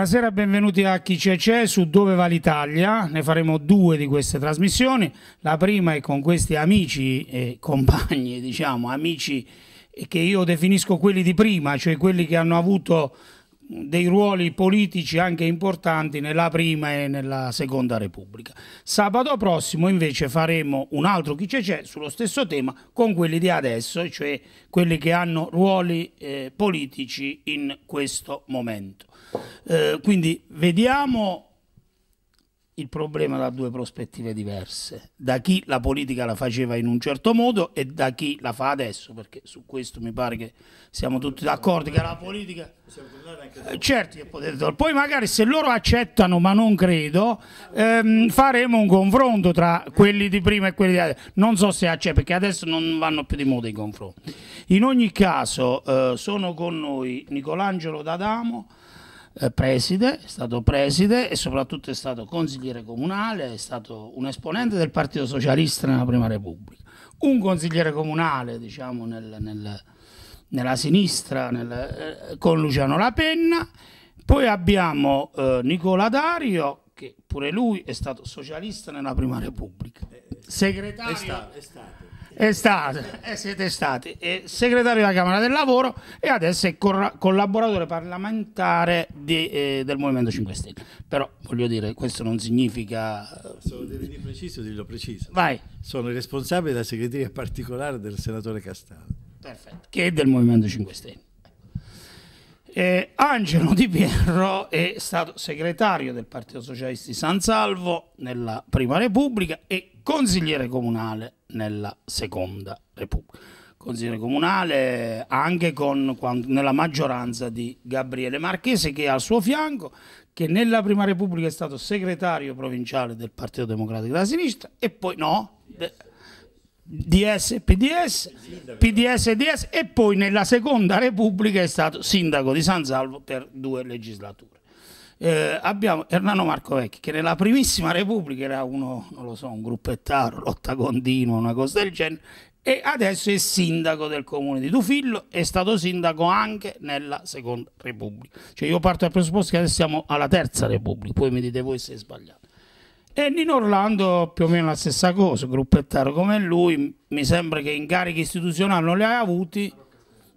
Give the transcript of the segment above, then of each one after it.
Buonasera, benvenuti a Chi c'è c'è su Dove va l'Italia. Ne faremo due di queste trasmissioni. La prima è con questi amici e compagni, diciamo, amici che io definisco quelli di prima, cioè quelli che hanno avuto dei ruoli politici anche importanti nella prima e nella seconda repubblica. Sabato prossimo invece faremo un altro chi c'è c'è sullo stesso tema con quelli di adesso, cioè quelli che hanno ruoli eh, politici in questo momento. Eh, quindi vediamo il problema da due prospettive diverse, da chi la politica la faceva in un certo modo e da chi la fa adesso, perché su questo mi pare che siamo tutti d'accordo che la politica... Eh, certo Poi magari se loro accettano, ma non credo, ehm, faremo un confronto tra quelli di prima e quelli di adesso. Non so se accettano, perché adesso non vanno più di moda i confronti. In ogni caso eh, sono con noi Nicolangelo D'Adamo eh, preside, è stato preside e soprattutto è stato consigliere comunale, è stato un esponente del Partito Socialista nella Prima Repubblica, un consigliere comunale diciamo nel, nel, nella sinistra nel, eh, con Luciano Lapenna, poi abbiamo eh, Nicola Dario che pure lui è stato socialista nella Prima Repubblica, eh, segretario... È stato, è stato è stato, è eh, siete stati eh, segretario della Camera del Lavoro e adesso è collaboratore parlamentare di, eh, del Movimento 5 Stelle. Però voglio dire, questo non significa... Eh, Sono devi preciso, dillo preciso. Vai. Sono il responsabile della segreteria particolare del senatore Castano. Perfetto, che è del Movimento 5 Stelle. Eh, Angelo Di Pierro è stato segretario del Partito Socialista di San Salvo nella Prima Repubblica e consigliere comunale nella seconda Repubblica. Consigliere comunale anche con, quando, nella maggioranza di Gabriele Marchese che è al suo fianco, che nella prima Repubblica è stato segretario provinciale del Partito Democratico della Sinistra e poi no, DS, PDS, PDS, DS e poi nella seconda Repubblica è stato sindaco di San Salvo per due legislature eh, abbiamo Marco Vecchi che nella primissima Repubblica era uno, non lo so, un gruppettaro, lotta continua, una cosa del genere, e adesso è sindaco del comune di Tufillo, è stato sindaco anche nella seconda Repubblica. Cioè io parto dal presupposto che adesso siamo alla terza Repubblica, poi mi dite voi se è sbagliato. E Nino Orlando più o meno la stessa cosa, gruppettaro come lui, mi sembra che incarichi istituzionali non li abbia avuti,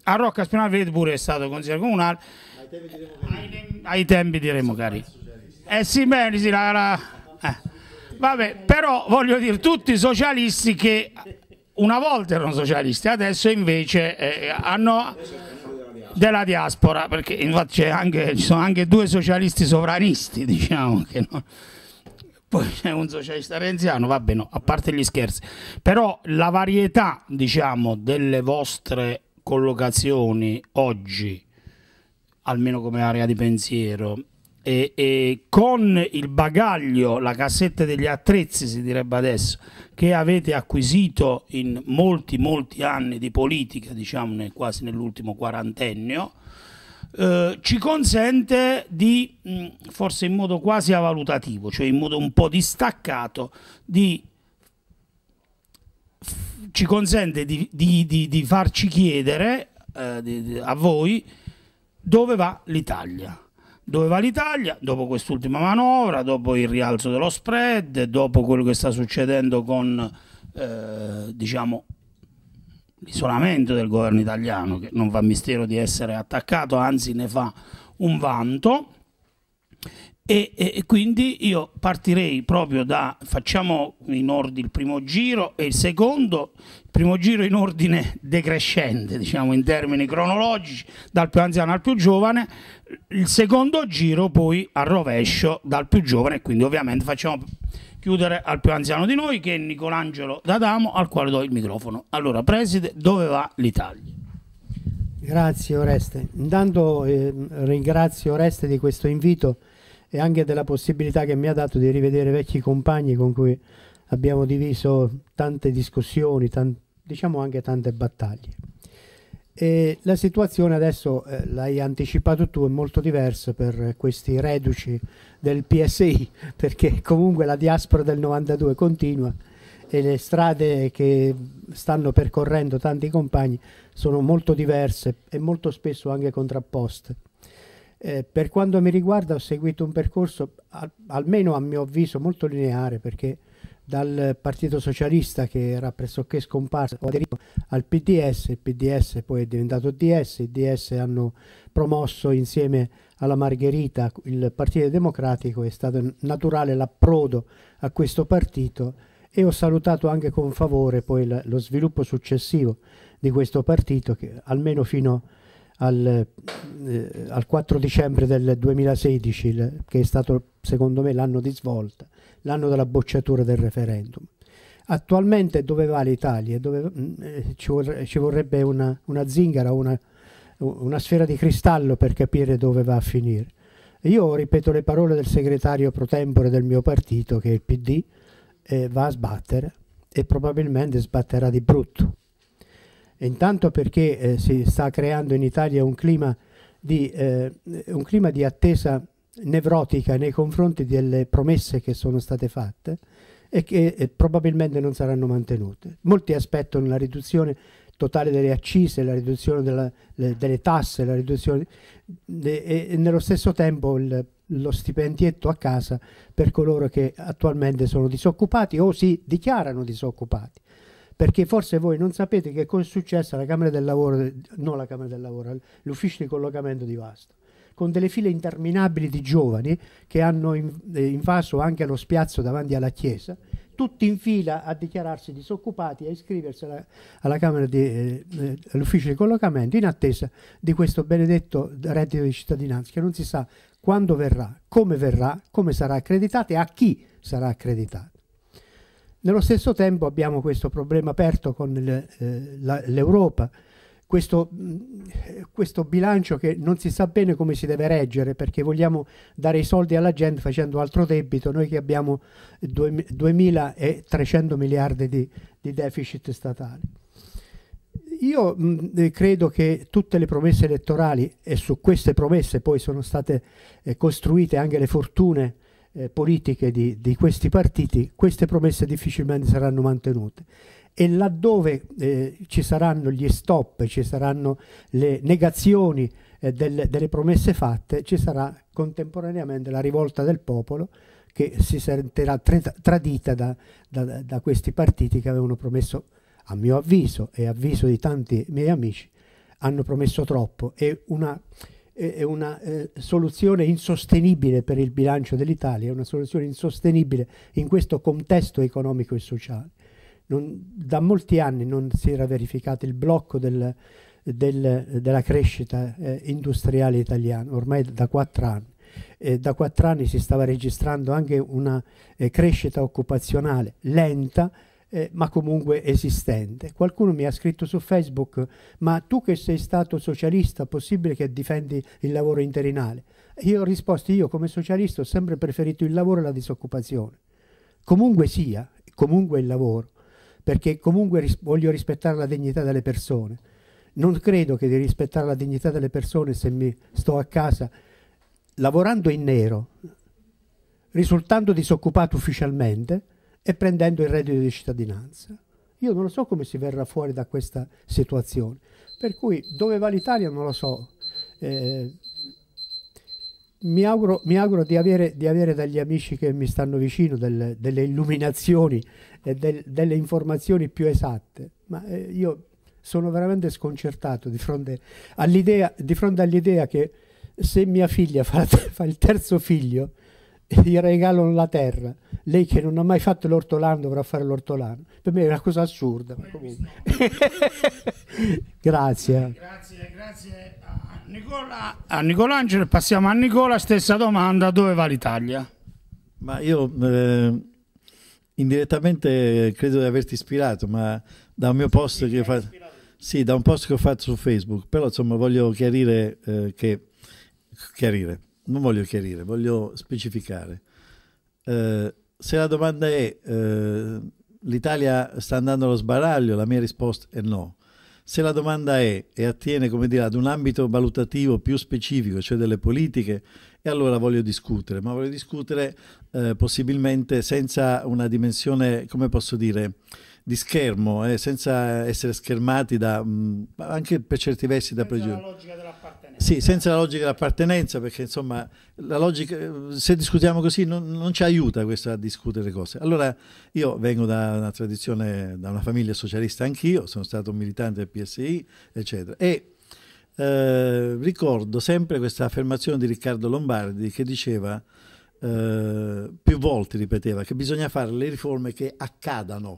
a Rocca Spinale pure è stato consigliere comunale, tempi Ai tempi diremo cari Eh sì, beh, sì, la, la, eh. Vabbè, però voglio dire, tutti i socialisti che una volta erano socialisti, adesso invece eh, hanno della diaspora, perché infatti anche, ci sono anche due socialisti sovranisti, diciamo che no. Poi c'è un socialista renziano, va bene, no, a parte gli scherzi. Però la varietà, diciamo, delle vostre collocazioni oggi almeno come area di pensiero. E, e, con il bagaglio, la cassetta degli attrezzi si direbbe adesso, che avete acquisito in molti molti anni di politica, diciamo quasi nell'ultimo quarantennio, eh, ci consente di, mh, forse in modo quasi avvalutativo, cioè in modo un po' distaccato, di, ci consente di, di, di farci chiedere eh, a voi dove va l'Italia. Dove va l'Italia? Dopo quest'ultima manovra, dopo il rialzo dello spread, dopo quello che sta succedendo con eh, diciamo, l'isolamento del governo italiano, che non fa mistero di essere attaccato, anzi ne fa un vanto. E, e, quindi io partirei proprio da facciamo in ordine il primo giro e il secondo, il primo giro in ordine decrescente, diciamo in termini cronologici, dal più anziano al più giovane, il secondo giro poi a rovescio dal più giovane, quindi ovviamente facciamo chiudere al più anziano di noi che è Nicolangelo D'Adamo al quale do il microfono. Allora, preside, dove va l'Italia? Grazie Oreste. Intanto eh, ringrazio Oreste di questo invito e anche della possibilità che mi ha dato di rivedere vecchi compagni con cui abbiamo diviso tante discussioni, tan diciamo anche tante battaglie. E la situazione adesso, eh, l'hai anticipato tu, è molto diversa per questi reduci del PSI, perché comunque la diaspora del 92 continua e le strade che stanno percorrendo tanti compagni sono molto diverse e molto spesso anche contrapposte. Eh, per quanto mi riguarda ho seguito un percorso, al, almeno a mio avviso, molto lineare, perché dal Partito Socialista che era pressoché scomparso ho aderito al PDS, il PDS poi è diventato DS, il DS hanno promosso insieme alla Margherita il Partito Democratico, è stato naturale l'approdo a questo partito e ho salutato anche con favore poi lo sviluppo successivo di questo partito che almeno fino a al, eh, al 4 dicembre del 2016, le, che è stato secondo me l'anno di svolta, l'anno della bocciatura del referendum. Attualmente dove va l'Italia? Dove, mh, mm, eh, ci, vorre, ci, vorrebbe una, una zingara, una, una sfera di cristallo per capire dove va a finire. Io ripeto le parole del segretario pro tempore del mio partito, che è il PD, eh, va a sbattere e probabilmente sbatterà di brutto intanto perché eh, si sta creando in Italia un clima, di, eh, un clima di attesa nevrotica nei confronti delle promesse che sono state fatte e che eh, probabilmente non saranno mantenute. Molti aspettano la riduzione totale delle accise, la riduzione della, le, delle tasse, la riduzione de, e, e, nello stesso tempo il, lo stipendietto a casa per coloro che attualmente sono disoccupati o si dichiarano disoccupati perché forse voi non sapete che cosa è successo alla Camera del Lavoro, non la Camera del Lavoro, eh, l'ufficio di collocamento di Vasto, con delle file interminabili di giovani che hanno eh, invaso anche lo spiazzo davanti alla chiesa, tutti in fila a dichiararsi disoccupati, a iscriversi alla, alla di, eh, eh, all'ufficio di collocamento in attesa di questo benedetto reddito di cittadinanza che non si sa quando verrà, come verrà, come sarà accreditato e a chi sarà accreditato. Nello stesso tempo abbiamo questo problema aperto con eh, l'Europa, questo, mm, questo, bilancio che non si sa bene come si deve reggere perché vogliamo dare i soldi alla gente facendo altro debito, noi che abbiamo 2.300 miliardi di, di deficit statali. Io mh, mm, credo che tutte le promesse elettorali, e su queste promesse poi sono state eh, costruite anche le fortune eh, politiche di, di, questi partiti, queste promesse difficilmente saranno mantenute. E laddove eh, ci saranno gli stop, ci saranno le negazioni eh, del, delle promesse fatte, ci sarà contemporaneamente la rivolta del popolo che si sentirà tradita da, da, da questi partiti che avevano promesso, a mio avviso e avviso di tanti miei amici, hanno promesso troppo e una è una eh, soluzione insostenibile per il bilancio dell'Italia, è una soluzione insostenibile in questo contesto economico e sociale. Non, da molti anni non si era verificato il blocco del, del, della crescita eh, industriale italiana, ormai da quattro anni. Eh, da quattro anni si stava registrando anche una eh, crescita occupazionale lenta, eh, ma comunque esistente. Qualcuno mi ha scritto su Facebook, ma tu che sei stato socialista, possibile che difendi il lavoro interinale? Io ho risposto, io come socialista ho sempre preferito il lavoro e la disoccupazione. Comunque sia, comunque il lavoro, perché comunque ris voglio rispettare la dignità delle persone. Non credo che di rispettare la dignità delle persone se mi sto a casa lavorando in nero, risultando disoccupato ufficialmente, e prendendo il reddito di cittadinanza. Io non lo so come si verrà fuori da questa situazione, per cui dove va l'Italia non lo so. Eh, mi, auguro, mi auguro di, avere, di avere, dagli amici che mi stanno vicino del, delle illuminazioni e del, delle informazioni più esatte, ma eh, io sono veramente sconcertato di fronte all'idea, all che se mia figlia fa, fa il terzo figlio, gli regalano la terra. Lei che non ha mai fatto l'ortolano dovrà fare l'ortolano. Per me è una cosa assurda. grazie. Grazie, grazie a Nicola, a Nicolangelo. Passiamo a Nicola, stessa domanda, dove va l'Italia? Ma io eh, indirettamente credo di averti ispirato, ma da un mio post che ho fatto... Sì, da un post che ho fatto su Facebook, però insomma voglio chiarire eh, che... Chiarire non voglio chiarire, voglio specificare. Eh, se la domanda è eh, l'Italia sta andando allo sbaraglio, la mia risposta è no. Se la domanda è e attiene dire, ad un ambito valutativo più specifico, cioè delle politiche, e allora voglio discutere, ma voglio discutere eh, possibilmente senza una dimensione, come posso dire, di schermo, eh, senza essere schermati da, mh, mm, anche per certi versi da pregiudizi. Sì, senza la logica dell'appartenenza, perché insomma, logica, se discutiamo così non, non, ci aiuta questo a discutere cose. Allora, io vengo da una tradizione, da una famiglia socialista anch'io, sono stato un militante del PSI, eccetera. E eh, ricordo sempre questa affermazione di Riccardo Lombardi che diceva, eh, più volte ripeteva, che bisogna fare le riforme che accadano,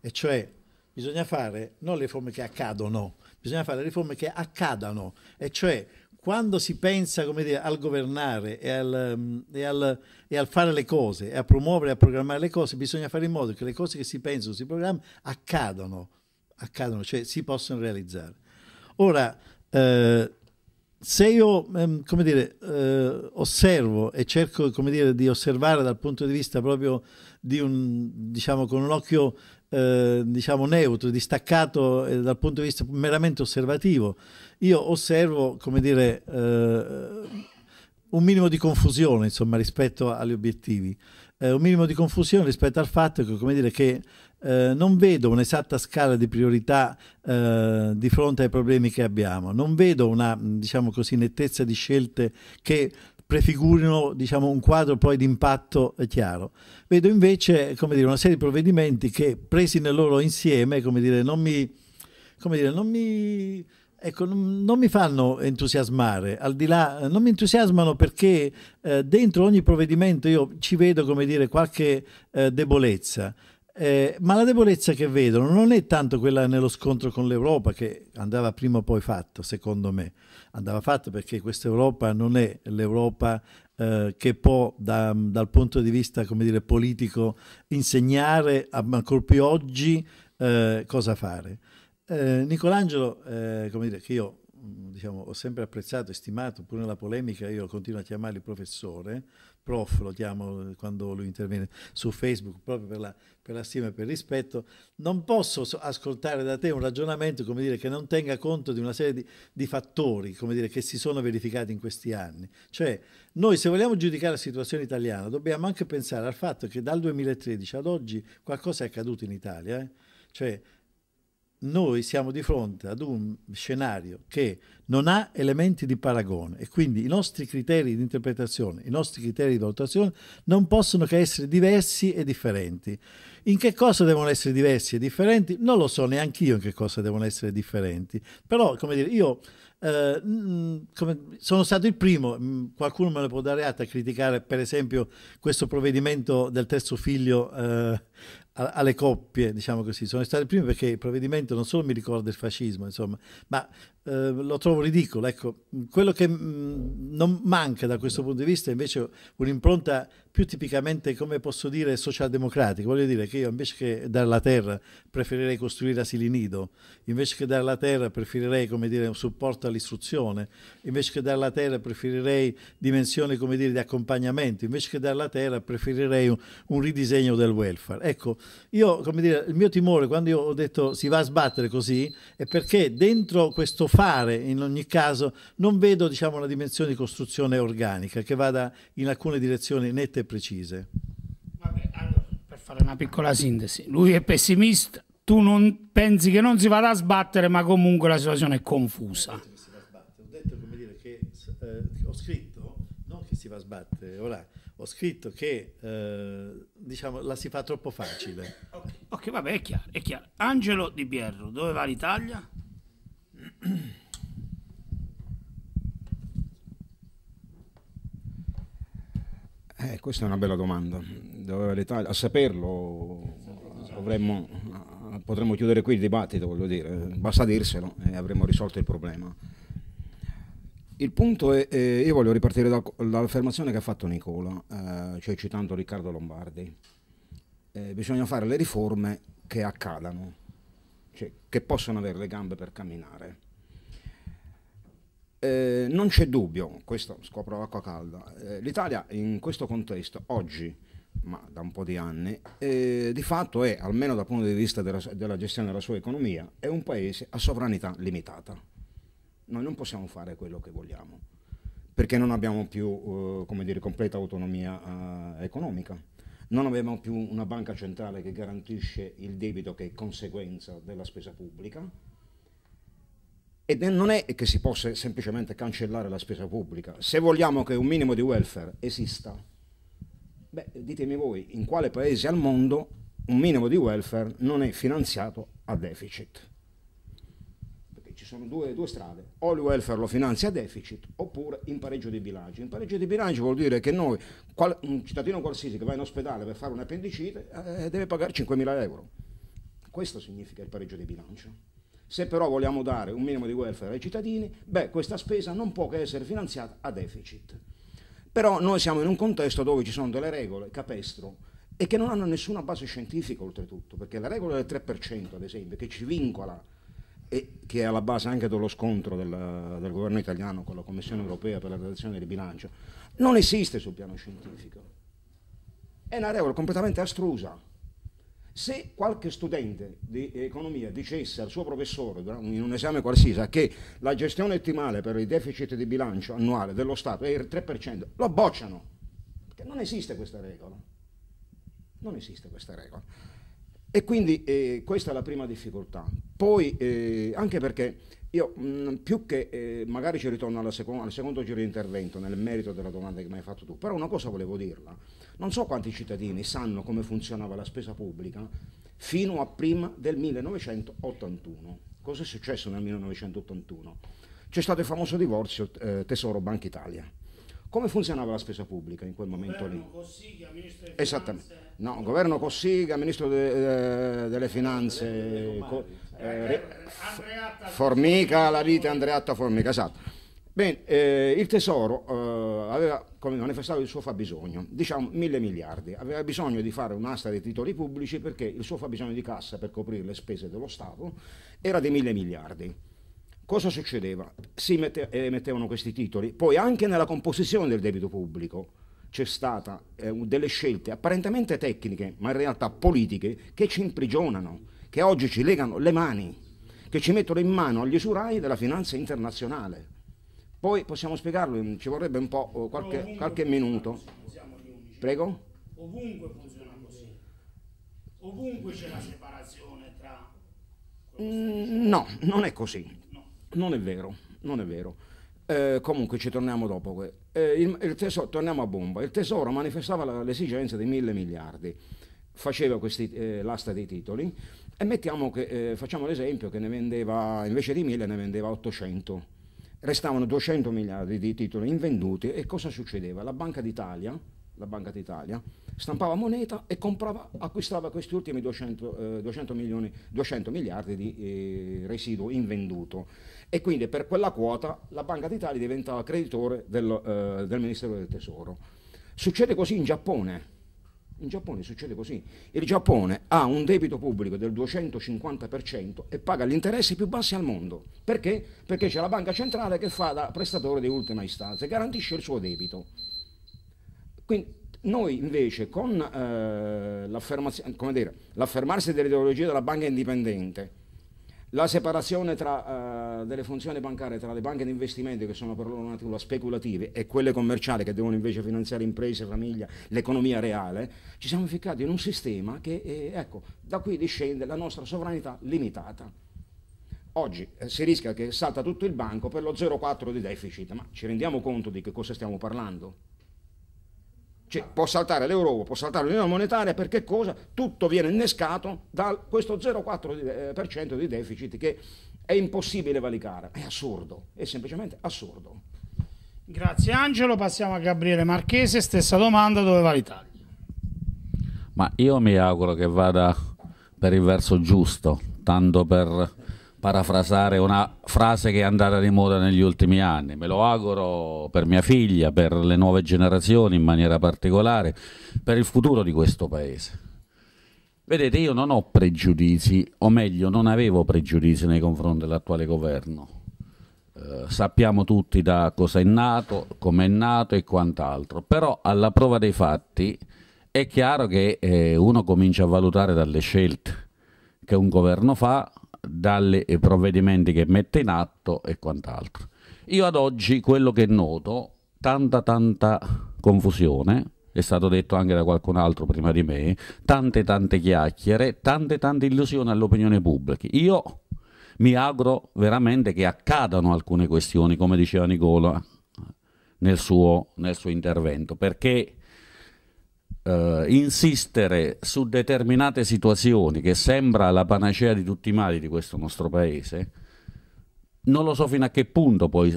e cioè bisogna fare non le riforme che accadono, bisogna fare riforme che accadano, e cioè quando si pensa dire, al governare e al, mm, e, al, e al, fare le cose, e a promuovere e a programmare le cose, bisogna fare in modo che le cose che si pensano, si programmano, accadano, accadano cioè si possono realizzare. Ora, eh, se io ehm, dire, eh, osservo e cerco dire, di osservare dal punto di vista proprio di un, diciamo, con un occhio eh, diciamo neutro, distaccato eh, dal punto di vista meramente osservativo. Io osservo, come dire, eh, un minimo di confusione insomma, rispetto agli obiettivi, eh, un minimo di confusione rispetto al fatto che, come dire, che eh, non vedo un'esatta scala di priorità eh, di fronte ai problemi che abbiamo, non vedo una diciamo così, nettezza di scelte che prefigurino diciamo, un quadro poi di impatto chiaro. Vedo invece dire, una serie di provvedimenti che presi nel loro insieme dire, non, mi, dire, non, mi, ecco, non mi, fanno entusiasmare, al di là non mi entusiasmano perché eh, dentro ogni provvedimento io ci vedo qualche eh, debolezza. Eh, ma la debolezza che vedono non è tanto quella nello scontro con l'Europa che andava prima o poi fatto, secondo me, andava fatta perché questa Europa non è l'Europa eh, che può da, dal punto di vista dire, politico insegnare ancor più oggi eh, cosa fare. Eh, Nicolangelo, eh, come dire, che io diciamo, ho sempre apprezzato e stimato, pure nella polemica io continuo a chiamarli professore, prof, lo chiamo eh, quando lui interviene su Facebook, proprio per la, per la stima e per il rispetto, non posso ascoltare da te un ragionamento come dire, che non tenga conto di una serie di, di fattori come dire, che si sono verificati in questi anni. Cioè, noi se vogliamo giudicare la situazione italiana dobbiamo anche pensare al fatto che dal 2013 ad oggi qualcosa è accaduto in Italia. Eh? Cioè, noi siamo di fronte ad un scenario che non ha elementi di paragone e quindi i nostri criteri di interpretazione, i nostri criteri di valutazione non possono che essere diversi e differenti. In che cosa devono essere diversi e differenti? Non lo so neanche io in che cosa devono essere differenti, però come dire, io eh, mm, come, sono stato il primo, mm, qualcuno me lo può dare atto a criticare per esempio questo provvedimento del terzo figlio eh, alle coppie, diciamo così, sono state prime perché il provvedimento non solo mi ricorda il fascismo, insomma, ma eh, lo trovo ridicolo. Ecco, quello che mh, mm, non manca da questo punto di vista è invece un'impronta più tipicamente, come posso dire, socialdemocratico. Voglio dire che io invece che dare la terra preferirei costruire asili nido, invece che dare la terra preferirei, come dire, un supporto all'istruzione, invece che dare la terra preferirei dimensioni, come dire, di accompagnamento, invece che dare la terra preferirei un, un ridisegno del welfare. Ecco, io, come dire, il mio timore quando io ho detto si va a sbattere così è perché dentro questo fare, in ogni caso, non vedo, diciamo, una dimensione di costruzione organica che vada in alcune direzioni nette e precise. Vabbè, allora, per fare una piccola sintesi, lui è pessimista, tu non pensi che non si vada a sbattere, ma comunque la situazione è confusa. Ho detto come dire che eh, ho scritto, non che si va a sbattere, ora ho scritto che eh, diciamo la si fa troppo facile. ok, vabbè, è chiaro, è chiaro. Angelo Di Bierro, dove va l'Italia? Eh, questa è una bella domanda. A saperlo avremmo, potremmo chiudere qui il dibattito, voglio dire, basta dirselo e avremmo risolto il problema. Il punto è, eh, io voglio ripartire da, dall'affermazione che ha fatto Nicola, eh, cioè citando Riccardo Lombardi. Eh, bisogna fare le riforme che accadano, cioè che possano avere le gambe per camminare. Eh, non c'è dubbio, questo scopro l'acqua calda, eh, l'Italia in questo contesto oggi, ma da un po' di anni, eh, di fatto è, almeno dal punto di vista della, della, gestione della sua economia, è un paese a sovranità limitata. Noi non possiamo fare quello che vogliamo, perché non abbiamo più eh, dire, completa autonomia eh, economica, non abbiamo più una banca centrale che garantisce il debito che è conseguenza della spesa pubblica, e non è che si possa semplicemente cancellare la spesa pubblica. Se vogliamo che un minimo di welfare esista, beh, ditemi voi, in quale paese al mondo un minimo di welfare non è finanziato a deficit? Perché ci sono due, due strade, o il welfare lo finanzia a deficit oppure in pareggio di bilancio. In pareggio di bilancio vuol dire che noi, qual, un cittadino qualsiasi che va in ospedale per fare un'appendicite eh, deve pagare 5.000 euro. Questo significa il pareggio di bilancio. Se però vogliamo dare un minimo di welfare ai cittadini, beh, questa spesa non può che essere finanziata a deficit. Però noi siamo in un contesto dove ci sono delle regole, capestro, e che non hanno nessuna base scientifica oltretutto, perché la regola del 3%, ad esempio, che ci vincola e che è alla base anche dello scontro del, del governo italiano con la Commissione europea per la redazione del bilancio, non esiste sul piano scientifico. È una regola completamente astrusa se qualche studente di economia dicesse al suo professore in un esame qualsiasi che la gestione ottimale per il deficit di bilancio annuale dello Stato è il 3%, lo bocciano, perché non esiste questa regola. Non esiste questa regola. E quindi eh, questa è la prima difficoltà. Poi, eh, anche perché io mh, mm, più che eh, magari ci ritorno alla seconda, al secondo giro di intervento nel merito della domanda che mi hai fatto tu, però una cosa volevo dirla. Non so quanti cittadini sanno come funzionava la spesa pubblica fino a prima del 1981. Cosa è successo nel 1981? C'è stato il famoso divorzio eh, Tesoro Banca Italia. Come funzionava la spesa pubblica in quel momento governo lì? Cossiga, ministro delle Esattamente. Finanze. No, governo Cossiga, ministro de, eh, de, delle finanze. De, eh, Andreatta Formica, la vita Andreatta Formica, esatto. Bene, eh, il Tesoro eh, aveva manifestato il suo fabbisogno, diciamo mille miliardi, aveva bisogno di fare un'asta dei titoli pubblici perché il suo fabbisogno di cassa per coprire le spese dello Stato era di mille miliardi. Cosa succedeva? Si mette, emettevano questi titoli, poi anche nella composizione del debito pubblico c'è stata eh, delle scelte apparentemente tecniche, ma in realtà politiche, che ci imprigionano che oggi ci legano le mani, che ci mettono in mano agli usurai della finanza internazionale. Poi possiamo spiegarlo, ci vorrebbe un po' oh, qualche, qualche minuto. Prego? Ovunque funziona così. Ovunque c'è la separazione tra... Mm, no, non è così. Non è vero, non è vero. Eh, comunque ci torniamo dopo. Eh, il, il tesoro, torniamo a bomba. Il tesoro manifestava l'esigenza di mille miliardi, faceva questi, eh, l'asta dei titoli e mettiamo che, eh, facciamo l'esempio che ne vendeva, invece di 1000 ne vendeva 800. Restavano 200 miliardi di titoli invenduti e cosa succedeva? La Banca d'Italia, la Banca d'Italia stampava moneta e comprava, acquistava questi ultimi 200, eh, 200, milioni, 200 miliardi di eh, residuo invenduto e quindi per quella quota la Banca d'Italia diventava creditore del, eh, del Ministero del Tesoro. Succede così in Giappone, in Giappone succede così. Il Giappone ha un debito pubblico del 250% e paga gli interessi più bassi al mondo. Perché? Perché c'è la banca centrale che fa da prestatore di ultima istanza e garantisce il suo debito. Quindi noi invece con eh, l'affermarsi dell'ideologia della banca indipendente, la separazione tra, uh, delle funzioni bancarie tra le banche di investimento, che sono per loro natura speculative, e quelle commerciali, che devono invece finanziare imprese, famiglia, l'economia reale, ci siamo ficcati in un sistema che, eh, ecco, da qui discende la nostra sovranità limitata. Oggi eh, si rischia che salta tutto il banco per lo 0,4 di deficit, ma ci rendiamo conto di che cosa stiamo parlando? Cioè, può saltare l'euro, può saltare l'unione monetaria, perché cosa? Tutto viene innescato da questo 0,4% eh, di deficit che è impossibile valicare. È assurdo, è semplicemente assurdo. Grazie Angelo, passiamo a Gabriele Marchese, stessa domanda, dove va l'Italia? Ma io mi auguro che vada per il verso giusto, tanto per parafrasare una frase che è andata di moda negli ultimi anni. Me lo auguro per mia figlia, per le nuove generazioni in maniera particolare, per il futuro di questo paese. Vedete, io non ho pregiudizi, o meglio, non avevo pregiudizi nei confronti dell'attuale governo. Eh, sappiamo tutti da cosa è nato, come è nato e quant'altro, però alla prova dei fatti è chiaro che eh, uno comincia a valutare dalle scelte che un governo fa, dalle eh, provvedimenti che mette in atto e quant'altro. Io ad oggi quello che noto, tanta tanta confusione, è stato detto anche da qualcun altro prima di me, tante tante chiacchiere, tante tante illusioni all'opinione pubblica. Io mi auguro veramente che accadano alcune questioni, come diceva Nicola nel suo, nel suo intervento, perché eh, insistere su determinate situazioni che sembra la panacea di tutti i mali di questo nostro paese, non lo so fino a che punto poi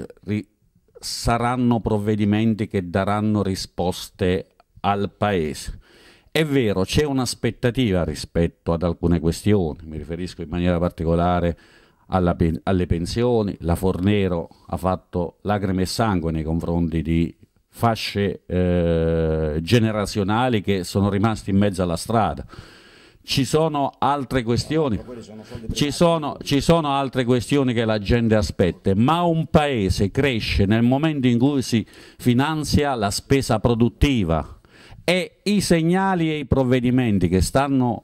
saranno provvedimenti che daranno risposte al paese. È vero, c'è un'aspettativa rispetto ad alcune questioni, mi riferisco in maniera particolare alla, alle pensioni, la Fornero ha fatto lacrime e sangue nei confronti di fasce eh, generazionali che sono rimaste in mezzo alla strada. Ci sono altre questioni, ci sono, ci sono altre questioni che la gente aspetta, ma un paese cresce nel momento in cui si finanzia la spesa produttiva e i segnali e i provvedimenti che stanno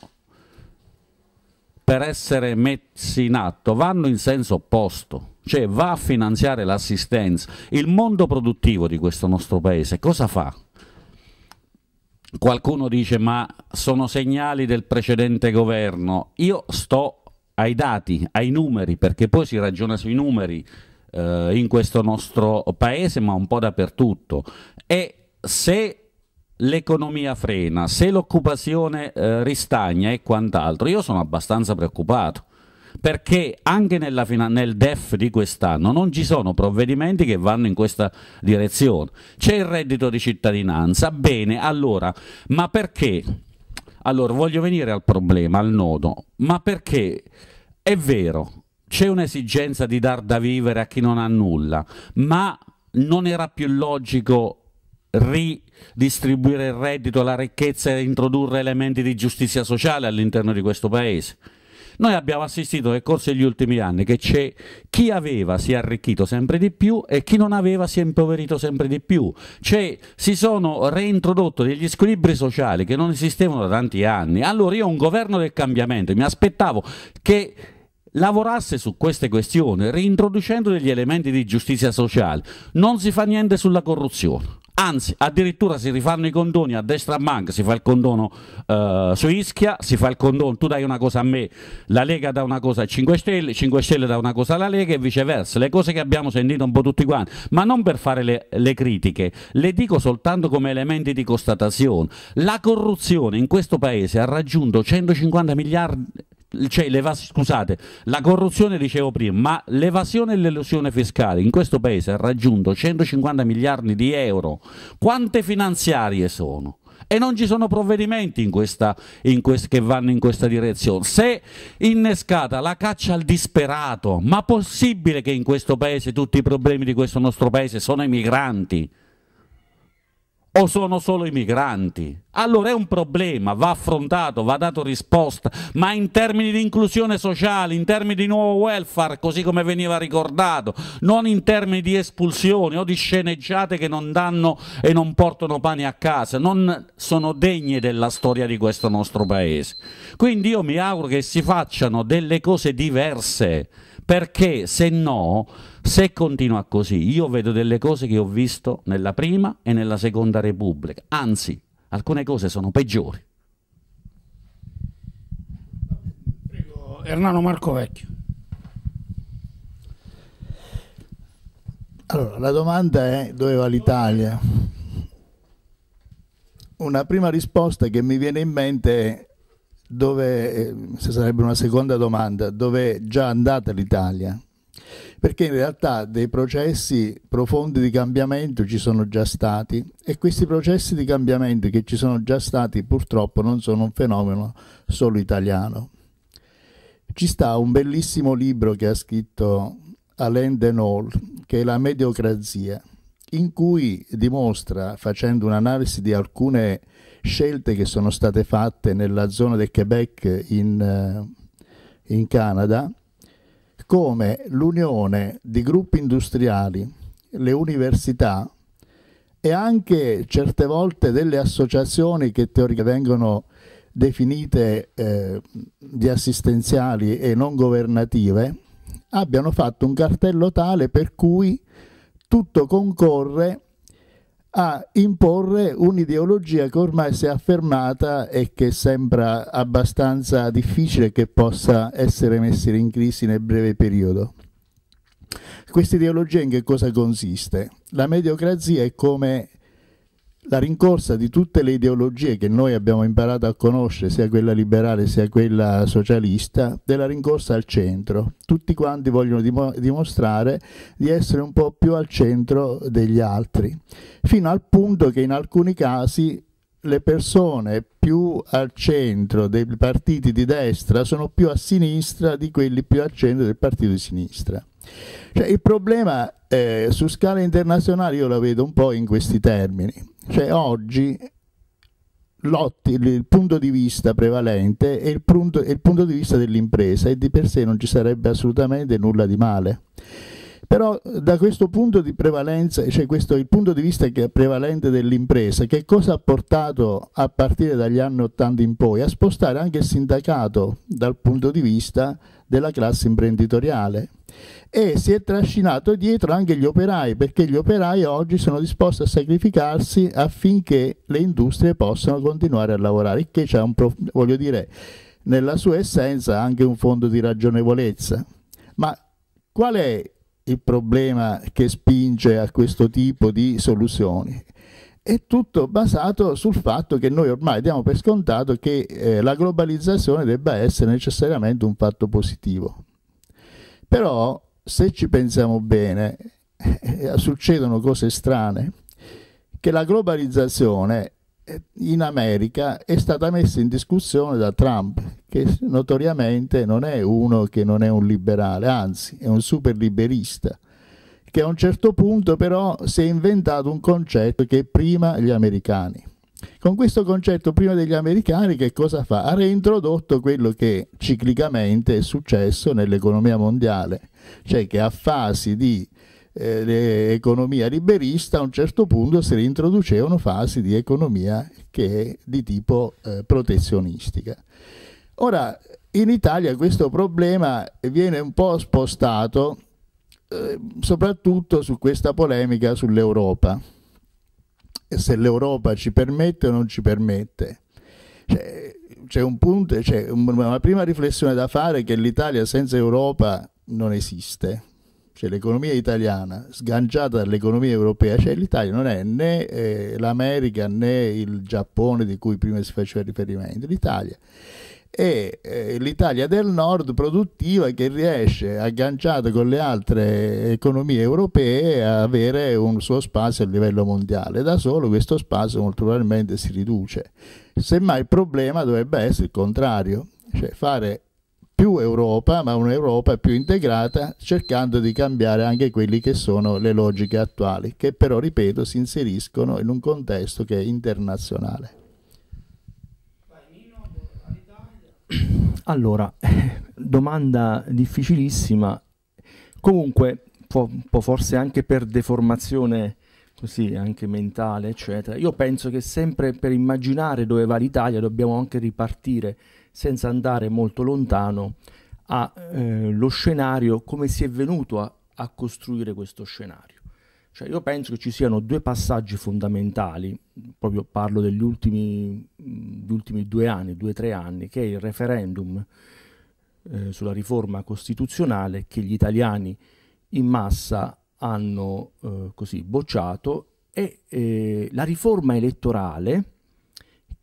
per essere messi in atto vanno in senso opposto cioè va a finanziare l'assistenza. Il mondo produttivo di questo nostro paese cosa fa? Qualcuno dice ma sono segnali del precedente governo. Io sto ai dati, ai numeri, perché poi si ragiona sui numeri eh, in questo nostro paese, ma un po' dappertutto. E se l'economia frena, se l'occupazione eh, ristagna e quant'altro, io sono abbastanza preoccupato perché anche fina- nel DEF di quest'anno non ci sono provvedimenti che vanno in questa direzione. C'è il reddito di cittadinanza, bene, allora, ma perché? Allora, voglio venire al problema, al nodo, ma perché è vero, c'è un'esigenza di dar da vivere a chi non ha nulla, ma non era più logico ridistribuire il reddito, la ricchezza e introdurre elementi di giustizia sociale all'interno di questo Paese? Noi abbiamo assistito nel corso degli ultimi anni che c'è chi aveva si è arricchito sempre di più e chi non aveva si è impoverito sempre di più. Cioè, si sono reintrodotti degli squilibri sociali che non esistevano da tanti anni. Allora io ho un governo del cambiamento e mi aspettavo che lavorasse su queste questioni, reintroducendo degli elementi di giustizia sociale. Non si fa niente sulla corruzione anzi addirittura si rifanno i condoni a destra a manca, si fa il condono eh, su Ischia, si fa il condono, tu dai una cosa a me, la Lega dà una cosa a 5 Stelle, 5 Stelle dà una cosa alla Lega e viceversa, le cose che abbiamo sentito un po' tutti quanti, ma non per fare le, le critiche, le dico soltanto come elementi di constatazione, la corruzione in questo paese ha raggiunto 150 miliardi cioè, scusate, la corruzione dicevo prima, ma l'evasione e l'elusione fiscale in questo paese ha raggiunto 150 miliardi di euro. Quante finanziarie sono? E non ci sono provvedimenti in questa, in quest che vanno in questa direzione. Se innescata la caccia al disperato, ma possibile che in questo paese tutti i problemi di questo nostro paese sono i migranti? o sono solo i migranti? Allora è un problema, va affrontato, va dato risposta, ma in termini di inclusione sociale, in termini di nuovo welfare, così come veniva ricordato, non in termini di espulsione o di sceneggiate che non danno e non portano pane a casa, non sono degne della storia di questo nostro paese. Quindi io mi auguro che si facciano delle cose diverse perché se no, se continua così, io vedo delle cose che ho visto nella prima e nella seconda Repubblica, anzi, alcune cose sono peggiori. Prego, Ernano Marco Vecchio. Allora, la domanda è dove va l'Italia? Una prima risposta che mi viene in mente è dove, eh, se sarebbe una seconda domanda, dove è già andata l'Italia? Perché in realtà dei processi profondi di cambiamento ci sono già stati e questi processi di cambiamento che ci sono già stati purtroppo non sono un fenomeno solo italiano. Ci sta un bellissimo libro che ha scritto Alain Denol, che è La mediocrazia, in cui dimostra, facendo un'analisi di alcune scelte che sono state fatte nella zona del Quebec in, eh, in Canada, come l'unione di gruppi industriali, le università e anche certe volte delle associazioni che teoricamente vengono definite eh, di assistenziali e non governative, abbiano fatto un cartello tale per cui tutto concorre a imporre un'ideologia che ormai si è affermata e che sembra abbastanza difficile che possa essere messa in crisi nel breve periodo. Questa ideologia in che cosa consiste? La mediocrazia è come la rincorsa di tutte le ideologie che noi abbiamo imparato a conoscere, sia quella liberale sia quella socialista, della rincorsa al centro. Tutti quanti vogliono dim dimostrare di essere un po' più al centro degli altri, fino al punto che in alcuni casi le persone più al centro dei partiti di destra sono più a sinistra di quelli più al centro del partito di sinistra. Cioè, il problema eh, su scala internazionale io la vedo un po' in questi termini. Cioè, oggi il punto di vista prevalente è il punto, è il punto di vista dell'impresa e di per sé non ci sarebbe assolutamente nulla di male. Però eh, da questo punto di prevalenza, cioè questo il punto di vista che è prevalente dell'impresa, che cosa ha portato a partire dagli anni 80 in poi? A spostare anche il sindacato dal punto di vista della classe imprenditoriale e si è trascinato dietro anche gli operai perché gli operai oggi sono disposti a sacrificarsi affinché le industrie possano continuare a lavorare, che c'è un, voglio dire, nella sua essenza anche un fondo di ragionevolezza. Ma qual è il problema che spinge a questo tipo di soluzioni. È tutto basato sul fatto che noi ormai diamo per scontato che eh, la globalizzazione debba essere necessariamente un fatto positivo. Però se ci pensiamo bene, eh, succedono cose strane, che la globalizzazione eh, in America è stata messa in discussione da Trump, che notoriamente non è uno che non è un liberale, anzi è un super liberista, che a un certo punto però si è inventato un concetto che è prima gli americani. Con questo concetto prima degli americani che cosa fa? Ha reintrodotto quello che ciclicamente è successo nell'economia mondiale, cioè che a fasi di eh, l'economia liberista a un certo punto si reintroducevano fasi di economia che è di tipo eh, protezionistica. Ora, in Italia questo problema viene un po' spostato eh, soprattutto su questa polemica sull'Europa, se l'Europa ci permette o non ci permette. Cioè, c'è un punto, c'è una prima riflessione da fare che l'Italia senza Europa non esiste, cioè l'economia italiana sganciata dall'economia europea, cioè l'Italia non è né eh, l'America né il Giappone di cui prima si faceva riferimento, l'Italia è eh, l'Italia del nord produttiva che riesce, agganciata con le altre economie europee, a avere un suo spazio a livello mondiale. Da solo questo spazio molto probabilmente si riduce. Semmai il problema dovrebbe essere il contrario, cioè fare più Europa, ma un'Europa più integrata, cercando di cambiare anche quelle che sono le logiche attuali, che però, ripeto, si inseriscono in un contesto che è internazionale. Allora, domanda difficilissima, comunque può, forse anche per deformazione così anche mentale, eccetera. Io penso che sempre per immaginare dove va l'Italia dobbiamo anche ripartire senza andare molto lontano, allo eh, scenario, come si è venuto a, a costruire questo scenario. Cioè io penso che ci siano due passaggi fondamentali, proprio parlo degli ultimi, degli ultimi due anni, due o tre anni, che è il referendum eh, sulla riforma costituzionale che gli italiani in massa hanno eh, così bocciato e eh, la riforma elettorale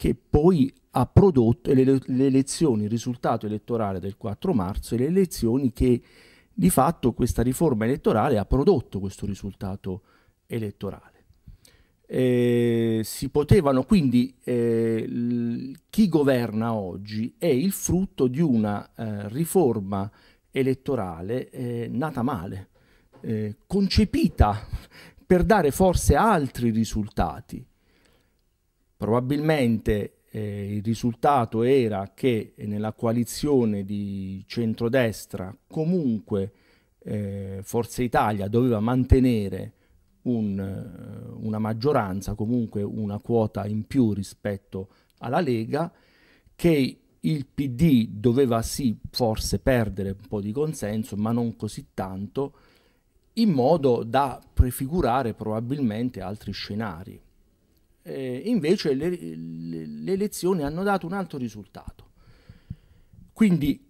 che poi ha prodotto le, le, elezioni, il risultato elettorale del 4 marzo e le elezioni che di fatto questa riforma elettorale ha prodotto questo risultato elettorale. Eh, si potevano quindi eh, chi governa oggi è il frutto di una eh, riforma elettorale eh, nata male, eh, concepita per dare forse altri risultati, Probabilmente eh, il risultato era che nella coalizione di centrodestra comunque eh, Forza Italia doveva mantenere un, eh, una maggioranza, comunque una quota in più rispetto alla Lega, che il PD doveva sì forse perdere un po' di consenso, ma non così tanto, in modo da prefigurare probabilmente altri scenari eh, invece le, le, le, elezioni hanno dato un altro risultato. Quindi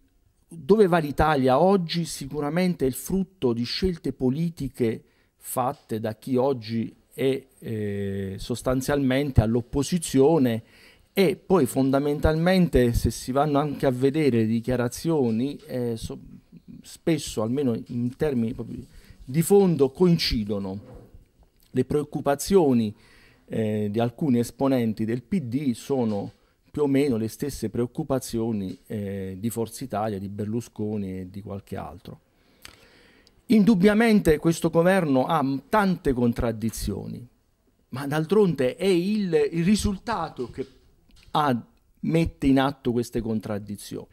dove va l'Italia oggi sicuramente è il frutto di scelte politiche fatte da chi oggi è eh, sostanzialmente all'opposizione e poi fondamentalmente se si vanno anche a vedere le dichiarazioni eh, so, spesso almeno in termini di fondo coincidono le preoccupazioni eh, di alcuni esponenti del PD sono più o meno le stesse preoccupazioni eh, di Forza Italia, di Berlusconi e di qualche altro. Indubbiamente questo governo ha tante contraddizioni, ma d'altronde è il, il, risultato che ha, mette in atto queste contraddizioni,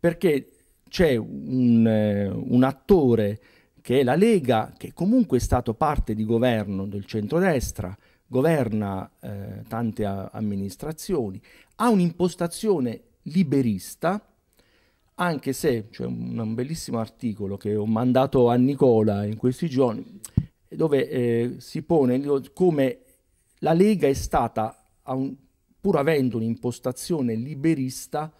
perché c'è un, eh, un attore che è la Lega, che comunque è stato parte di governo del centrodestra, governa eh, tante a- amministrazioni, ha un'impostazione liberista, anche se c'è cioè un, un, bellissimo articolo che ho mandato a Nicola in questi giorni, dove eh, si pone come la Lega è stata, un, pur avendo un'impostazione liberista,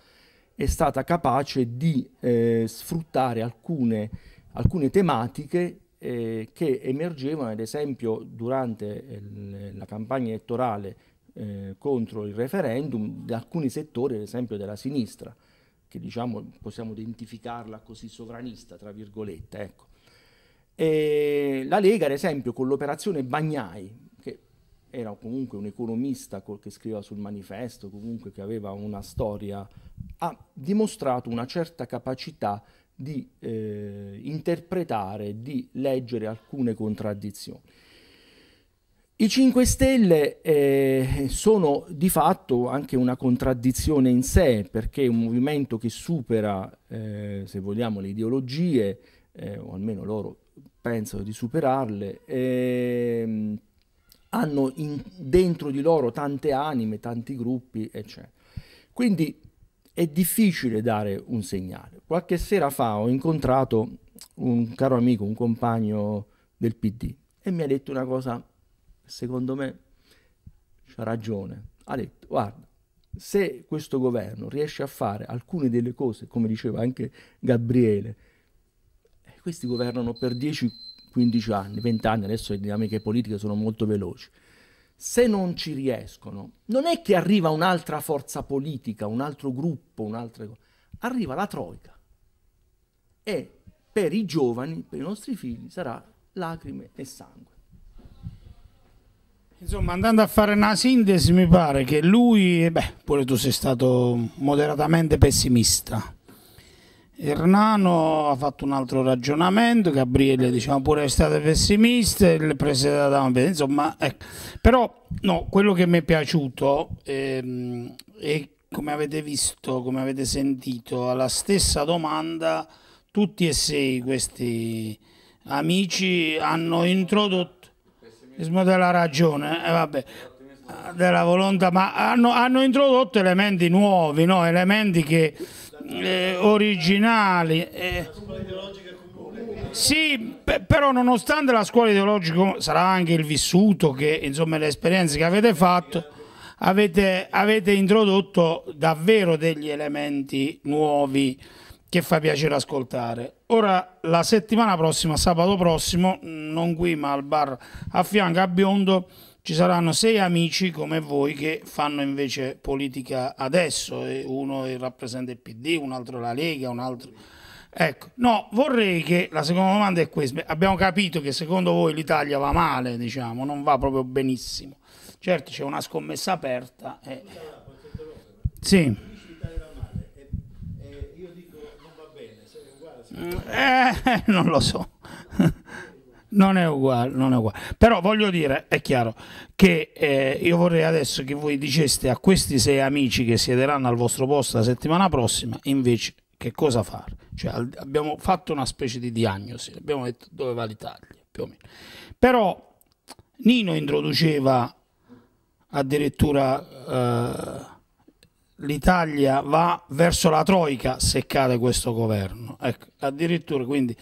è stata capace di eh, sfruttare alcune, alcune tematiche eh, che emergevano ad esempio durante eh, la campagna elettorale eh, contro il referendum da alcuni settori, ad esempio della sinistra, che diciamo possiamo identificarla così sovranista, tra virgolette. Ecco. E la Lega, ad esempio, con l'operazione Bagnai, che era comunque un economista che scriveva sul manifesto, comunque che aveva una storia, ha dimostrato una certa capacità di di eh, interpretare, di leggere alcune contraddizioni. I 5 Stelle eh, sono di fatto anche una contraddizione in sé, perché è un movimento che supera, eh, se vogliamo, le ideologie, eh, o almeno loro pensano di superarle, ehm, hanno in, dentro di loro tante anime, tanti gruppi, eccetera. Quindi è difficile dare un segnale. Qualche sera fa ho incontrato un caro amico, un compagno del PD e mi ha detto una cosa, secondo me ha ragione. Ha detto, guarda, se questo governo riesce a fare alcune delle cose, come diceva anche Gabriele, eh, questi governano per 10, 15 anni, 20 anni, adesso le dinamiche politiche sono molto veloci se non ci riescono, non è che arriva un'altra forza politica, un altro gruppo, un'altra cosa, arriva la Troica. E per i giovani, per i nostri figli, sarà lacrime e sangue. Insomma, andando a fare una sintesi, mi pare che lui, beh, pure tu sei stato moderatamente pessimista Ernano ha fatto un altro ragionamento, Gabriele diciamo pure è stato pessimista, il presidente Adamo, insomma, ecco. però no, quello che mi è piaciuto ehm, è come avete visto, come avete sentito, alla stessa domanda tutti e sei questi amici hanno introdotto pessimismo della ragione, eh, vabbè, della volontà, ma hanno, hanno introdotto elementi nuovi, no? elementi che eh, originali. Eh. Sì, però nonostante la scuola ideologica sarà anche il vissuto che insomma le esperienze che avete fatto avete, avete introdotto davvero degli elementi nuovi che fa piacere ascoltare. Ora la settimana prossima, sabato prossimo, non qui ma al bar a fianco a Biondo ci saranno sei amici come voi che fanno invece politica adesso, uno rappresenta il PD, un altro la Lega, un altro... Ecco, no, vorrei che la seconda domanda è questa. Abbiamo capito che secondo voi l'Italia va male, diciamo, non va proprio benissimo. Certo, c'è una scommessa aperta. E... Eh. Sì. Eh, non lo so non è uguale, non è uguale. Però voglio dire, è chiaro, che eh, io vorrei adesso che voi diceste a questi sei amici che siederanno al vostro posto la settimana prossima, invece che cosa fare. Cioè, abbiamo fatto una specie di diagnosi, abbiamo detto dove va l'Italia, più o meno. Però Nino introduceva addirittura... Eh, L'Italia va verso la troica se cade questo governo. Ecco, addirittura quindi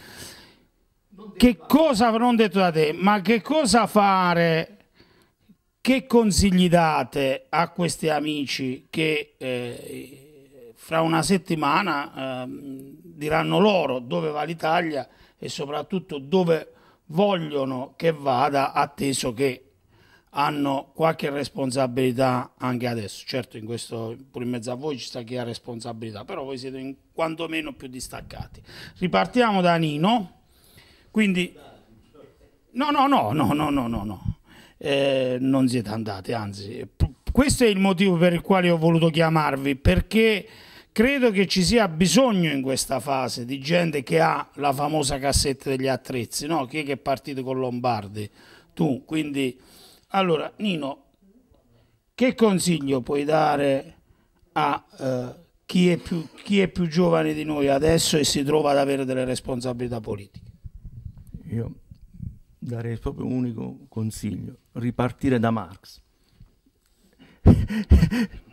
che cosa, non detto da te, ma che cosa fare, che consigli date a questi amici che eh, fra una settimana eh, diranno loro dove va l'Italia e soprattutto dove vogliono che vada, atteso che hanno qualche responsabilità anche adesso. Certo, in questo, pure in mezzo a voi ci sta chi ha responsabilità, però voi siete in, quantomeno più distaccati. Ripartiamo da Nino. Quindi, no, no, no, no, no, no, no, no. Eh, non siete andati, anzi, questo è il motivo per il quale ho voluto chiamarvi, perché credo che ci sia bisogno in questa fase di gente che ha la famosa cassetta degli attrezzi, no? Chi è che è partito con Lombardi? Tu, quindi, allora, Nino, che consiglio puoi dare a eh, chi, è più, chi è più giovane di noi adesso e si trova ad avere delle responsabilità politiche? io darei proprio un unico consiglio, ripartire da Marx.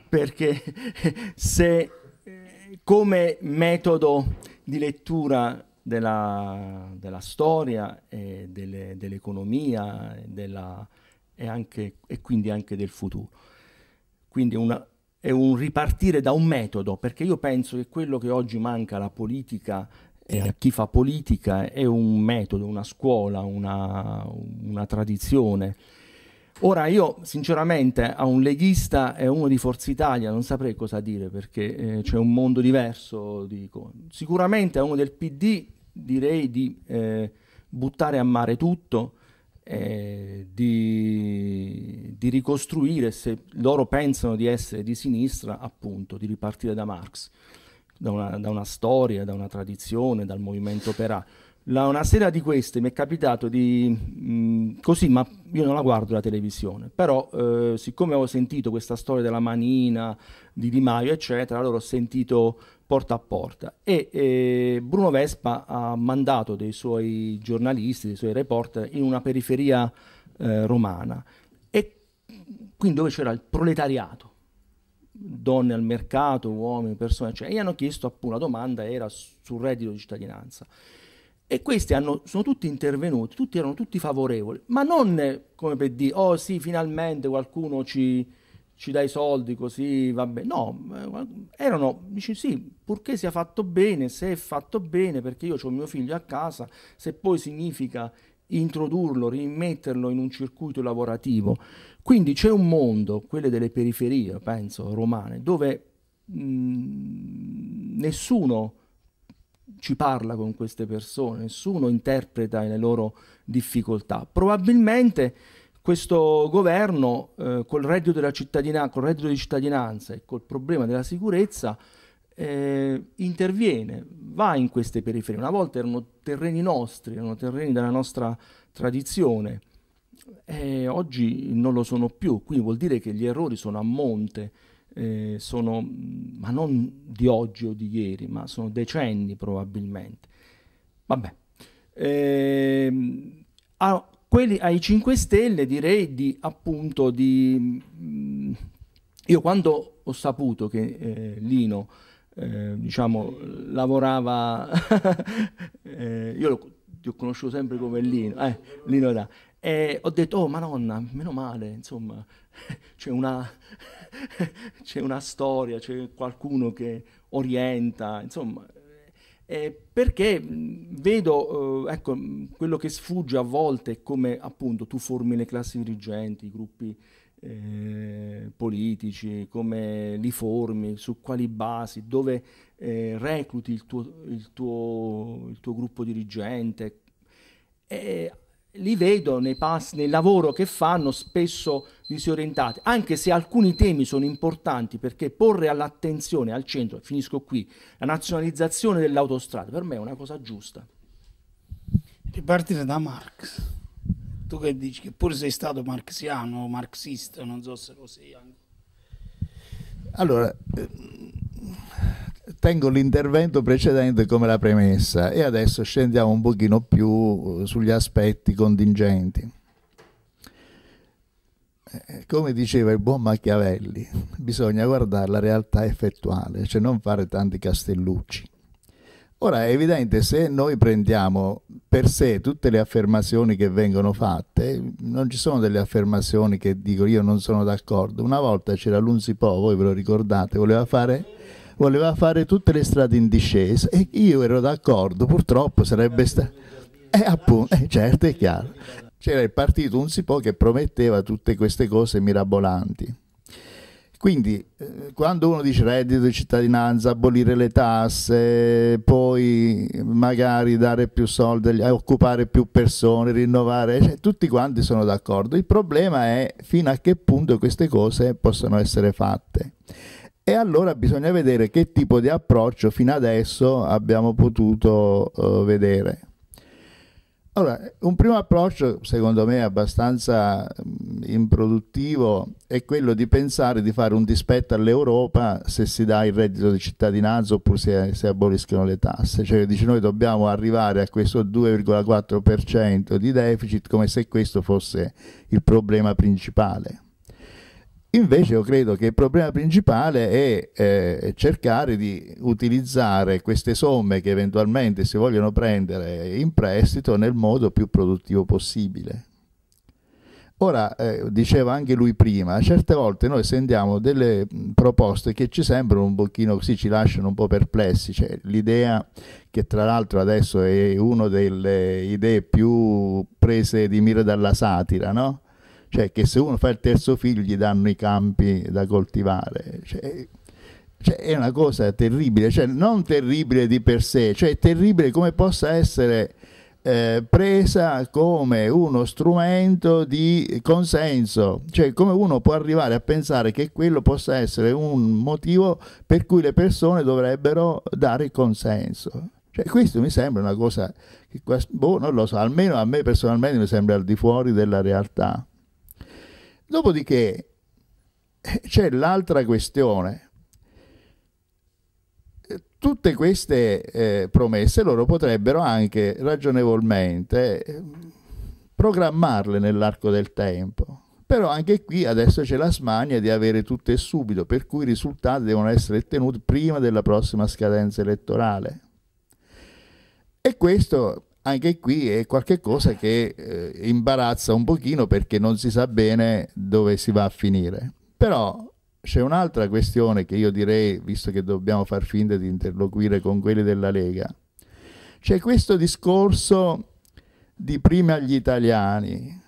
Perché se come metodo di lettura della, della storia e delle, dell'economia e, della, e, anche, e, quindi anche del futuro. Quindi una, è un ripartire da un metodo, perché io penso che quello che oggi manca alla politica e eh, eh. chi fa politica è un metodo, una scuola, una, una tradizione. Ora io sinceramente a un leghista e a uno di Forza Italia non saprei cosa dire perché eh, c'è un mondo diverso. Dico. Sicuramente a uno del PD direi di eh, buttare a mare tutto, eh, di, di, ricostruire se loro pensano di essere di sinistra, appunto, di ripartire da Marx da una, da una storia, da una tradizione, dal movimento operà. La, una sera di queste mi è capitato di mh, così, ma io non la guardo la televisione, però eh, siccome avevo sentito questa storia della manina di Di Maio, eccetera, allora ho sentito porta a porta e eh, Bruno Vespa ha mandato dei suoi giornalisti, dei suoi reporter in una periferia eh, romana e quindi dove c'era il proletariato donne al mercato, uomini, persone, eccetera, e hanno chiesto appunto, la domanda era sul reddito di cittadinanza. E questi hanno, sono tutti intervenuti, tutti erano tutti favorevoli, ma non come per dire, oh sì, finalmente qualcuno ci, ci dà i soldi così, vabbè. No, eh, erano, dici sì, purché sia fatto bene, se è fatto bene, perché io ho mio figlio a casa, se poi significa introdurlo, rimetterlo in un circuito lavorativo. Quindi c'è un mondo, quelle delle periferie, penso, romane, dove mh, mm, nessuno ci parla con queste persone, nessuno interpreta le loro difficoltà. Probabilmente questo governo eh, col reddito della cittadinanza, col reddito di cittadinanza e col problema della sicurezza eh, interviene, va in queste periferie. Una volta erano terreni nostri, erano terreni della nostra tradizione, eh, oggi non lo sono più, quindi vuol dire che gli errori sono a monte, eh, sono, ma non di oggi o di ieri, ma sono decenni probabilmente. Vabbè. Eh, a quelli, ai 5 Stelle direi di appunto di... Mm, io quando ho saputo che eh, Lino eh, diciamo, lavorava, eh, io lo, ti ho conosciuto sempre come Lino, eh, Lino da. E ho detto, oh madonna, meno male, insomma, c'è una, c'è una storia, c'è qualcuno che orienta, insomma, eh, perché vedo, eh, ecco, quello che sfugge a volte è come appunto tu formi le classi dirigenti, i gruppi eh, politici, come li formi, su quali basi, dove eh, recluti il tuo, il, tuo, il tuo, gruppo dirigente. E li vedo nei pass, nel lavoro che fanno spesso disorientati, anche se alcuni temi sono importanti perché porre all'attenzione, al centro, finisco qui, la nazionalizzazione dell'autostrada per me è una cosa giusta. Ripartire da Marx tu che dici che pure sei stato marxiano, o marxista, non so se lo sei anche. Allora, eh, tengo l'intervento precedente come la premessa e adesso scendiamo un pochino più eh, sugli aspetti contingenti. Eh, come diceva il buon Machiavelli, bisogna guardare la realtà effettuale, cioè non fare tanti castellucci. Ora è evidente, se noi prendiamo per sé tutte le affermazioni che vengono fatte, non ci sono delle affermazioni che dico io non sono d'accordo. Una volta c'era Lunzi voi ve lo ricordate, voleva fare, voleva fare tutte le strade in discesa e io ero d'accordo, purtroppo sarebbe stato... Eh, appunto, eh, certo, è chiaro. C'era il partito Unzipo che prometteva tutte queste cose mirabolanti. Quindi eh, quando uno dice reddito di cittadinanza, abolire le tasse, poi magari dare più soldi, occupare più persone, rinnovare, cioè, tutti quanti sono d'accordo. Il problema è fino a che punto queste cose possono essere fatte. E allora bisogna vedere che tipo di approccio fino adesso abbiamo potuto eh, vedere. Allora, un primo approccio, secondo me abbastanza mm, improduttivo, è quello di pensare di fare un dispetto all'Europa se si dà il reddito di cittadinanza oppure se, se aboliscono le tasse. Cioè dice noi dobbiamo arrivare a questo 2,4% di deficit come se questo fosse il problema principale. Invece io credo che il problema principale è eh, cercare di utilizzare queste somme che eventualmente si vogliono prendere in prestito nel modo più produttivo possibile. Ora, eh, diceva anche lui prima, certe volte noi sentiamo delle mm, proposte che ci sembrano un pochino così, ci lasciano un po' perplessi. Cioè, l'idea, che tra l'altro adesso è una delle idee più prese di mira dalla satira, no? cioè che se uno fa il terzo figlio gli danno i campi da coltivare. Cioè, cioè, è una cosa terribile, cioè, non terribile di per sé, cioè terribile come possa essere eh, presa come uno strumento di consenso, cioè come uno può arrivare a pensare che quello possa essere un motivo per cui le persone dovrebbero dare consenso. Cioè, questo mi sembra una cosa che boh, non lo so, almeno a me personalmente mi sembra al di fuori della realtà. Dopodiché eh, c'è l'altra questione. Tutte queste eh, promesse loro potrebbero anche ragionevolmente eh, programmarle nell'arco del tempo. Però anche qui adesso c'è la smania di avere tutto e subito, per cui i risultati devono essere tenuti prima della prossima scadenza elettorale. E questo anche qui è qualcosa che eh, imbarazza un pochino perché non si sa bene dove si va a finire. Però c'è un'altra questione che io direi, visto che dobbiamo far finta di interloquire con quelli della Lega, c'è questo discorso di prima gli italiani.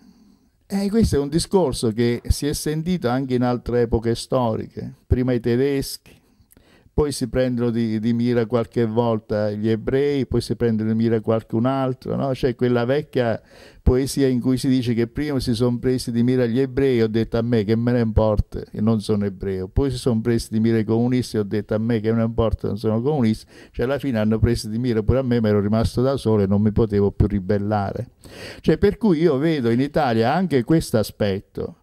E eh, questo è un discorso che si è sentito anche in altre epoche storiche, prima i tedeschi, poi si prendono di, di, mira qualche volta gli ebrei, poi si prendono di mira qualcun altro, no? c'è quella vecchia poesia in cui si dice che prima si sono presi di mira gli ebrei, ho detto a me che me ne importa, che non sono ebreo, poi si sono presi di mira i comunisti, ho detto a me che me ne importa, non sono comunisti, cioè alla fine hanno preso di mira pure a me, ma ero rimasto da solo e non mi potevo più ribellare. Cioè, per cui io vedo in Italia anche questo aspetto,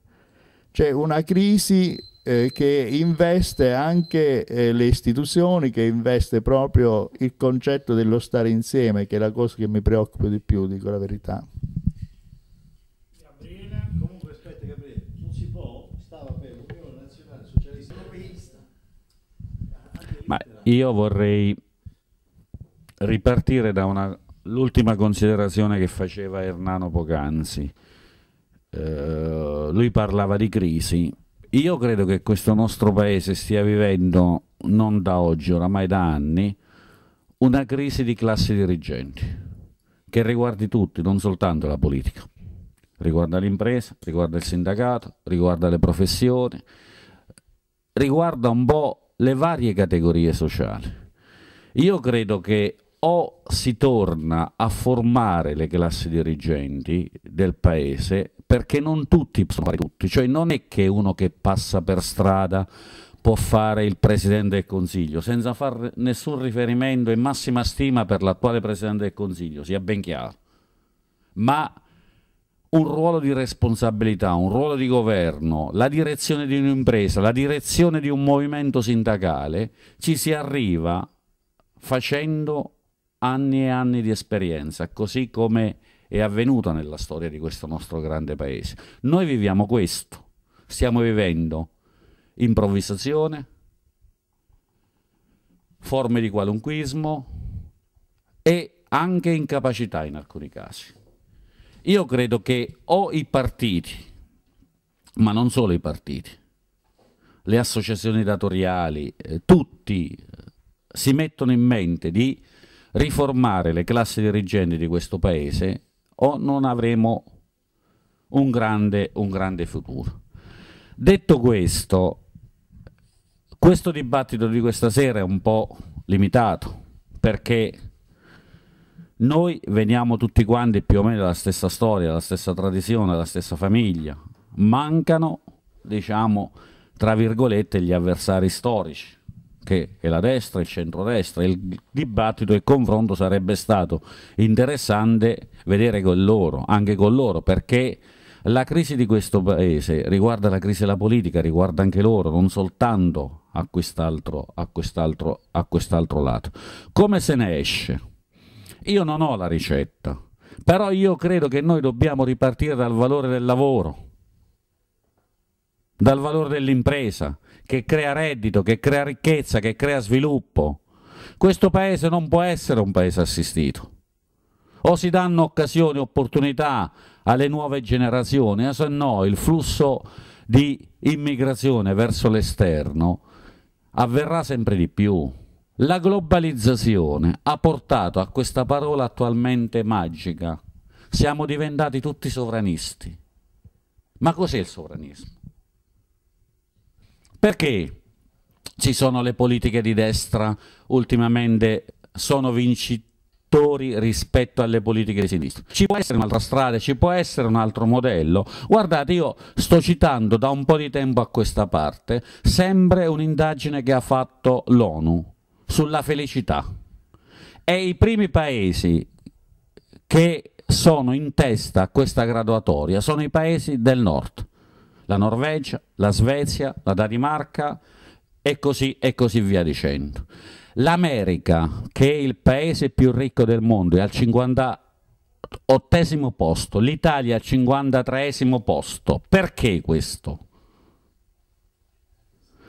c'è una crisi eh, che investe anche eh, le istituzioni, che investe proprio il concetto dello stare insieme, che è la cosa che mi preoccupa di più, dico la verità. Gabriele, comunque aspetta Gabriele, non si può, stava per l'Unione Nazionale Socialista Europeista. Ma io vorrei ripartire da l'ultima considerazione che faceva Ernano Pocanzi. Eh, lui parlava di crisi io credo che questo nostro paese stia vivendo, non da oggi, oramai da anni, una crisi di classi dirigenti che riguardi tutti, non soltanto la politica. Riguarda l'impresa, riguarda il sindacato, riguarda le professioni, riguarda un po' le varie categorie sociali. Io credo che o si torna a formare le classi dirigenti del paese perché non tutti possono fare tutti, cioè non è che uno che passa per strada può fare il Presidente del Consiglio, senza fare nessun riferimento e massima stima per l'attuale Presidente del Consiglio, sia ben chiaro, ma un ruolo di responsabilità, un ruolo di governo, la direzione di un'impresa, la direzione di un movimento sindacale, ci si arriva facendo anni e anni di esperienza, così come è avvenuta nella storia di questo nostro grande paese. Noi viviamo questo, stiamo vivendo improvvisazione, forme di qualunquismo e anche incapacità in alcuni casi. Io credo che o i partiti, ma non solo i partiti, le associazioni datoriali, eh, tutti eh, si mettono in mente di riformare le classi dirigenti di questo paese o non avremo un grande, un grande futuro. Detto questo, questo dibattito di questa sera è un po' limitato perché noi veniamo tutti quanti più o meno dalla stessa storia, dalla stessa tradizione, dalla stessa famiglia. Mancano, diciamo, tra virgolette, gli avversari storici che è la destra, e il centrodestra, il dibattito e il confronto sarebbe stato interessante vedere con loro, anche con loro, perché la crisi di questo paese riguarda la crisi della politica, riguarda anche loro, non soltanto a quest'altro, a quest'altro, a quest'altro lato. Come se ne esce? Io non ho la ricetta, però io credo che noi dobbiamo ripartire dal valore del lavoro, dal valore dell'impresa, che crea reddito, che crea ricchezza, che crea sviluppo. Questo paese non può essere un paese assistito. O si danno occasioni, opportunità alle nuove generazioni, o eh, se no il flusso di immigrazione verso l'esterno avverrà sempre di più. La globalizzazione ha portato a questa parola attualmente magica. Siamo diventati tutti sovranisti. Ma cos'è il sovranismo? Perché ci sono le politiche di destra ultimamente sono vincitori rispetto alle politiche di sinistra. Ci può essere un'altra strada, ci può essere un altro modello. Guardate, io sto citando da un po' di tempo a questa parte sempre un'indagine che ha fatto l'ONU sulla felicità. E i primi paesi che sono in testa a questa graduatoria sono i paesi del nord la Norvegia, la Svezia, la Danimarca e così, e così via dicendo. L'America, che è il paese più ricco del mondo, è al 58 posto, l'Italia al 53 posto. Perché questo?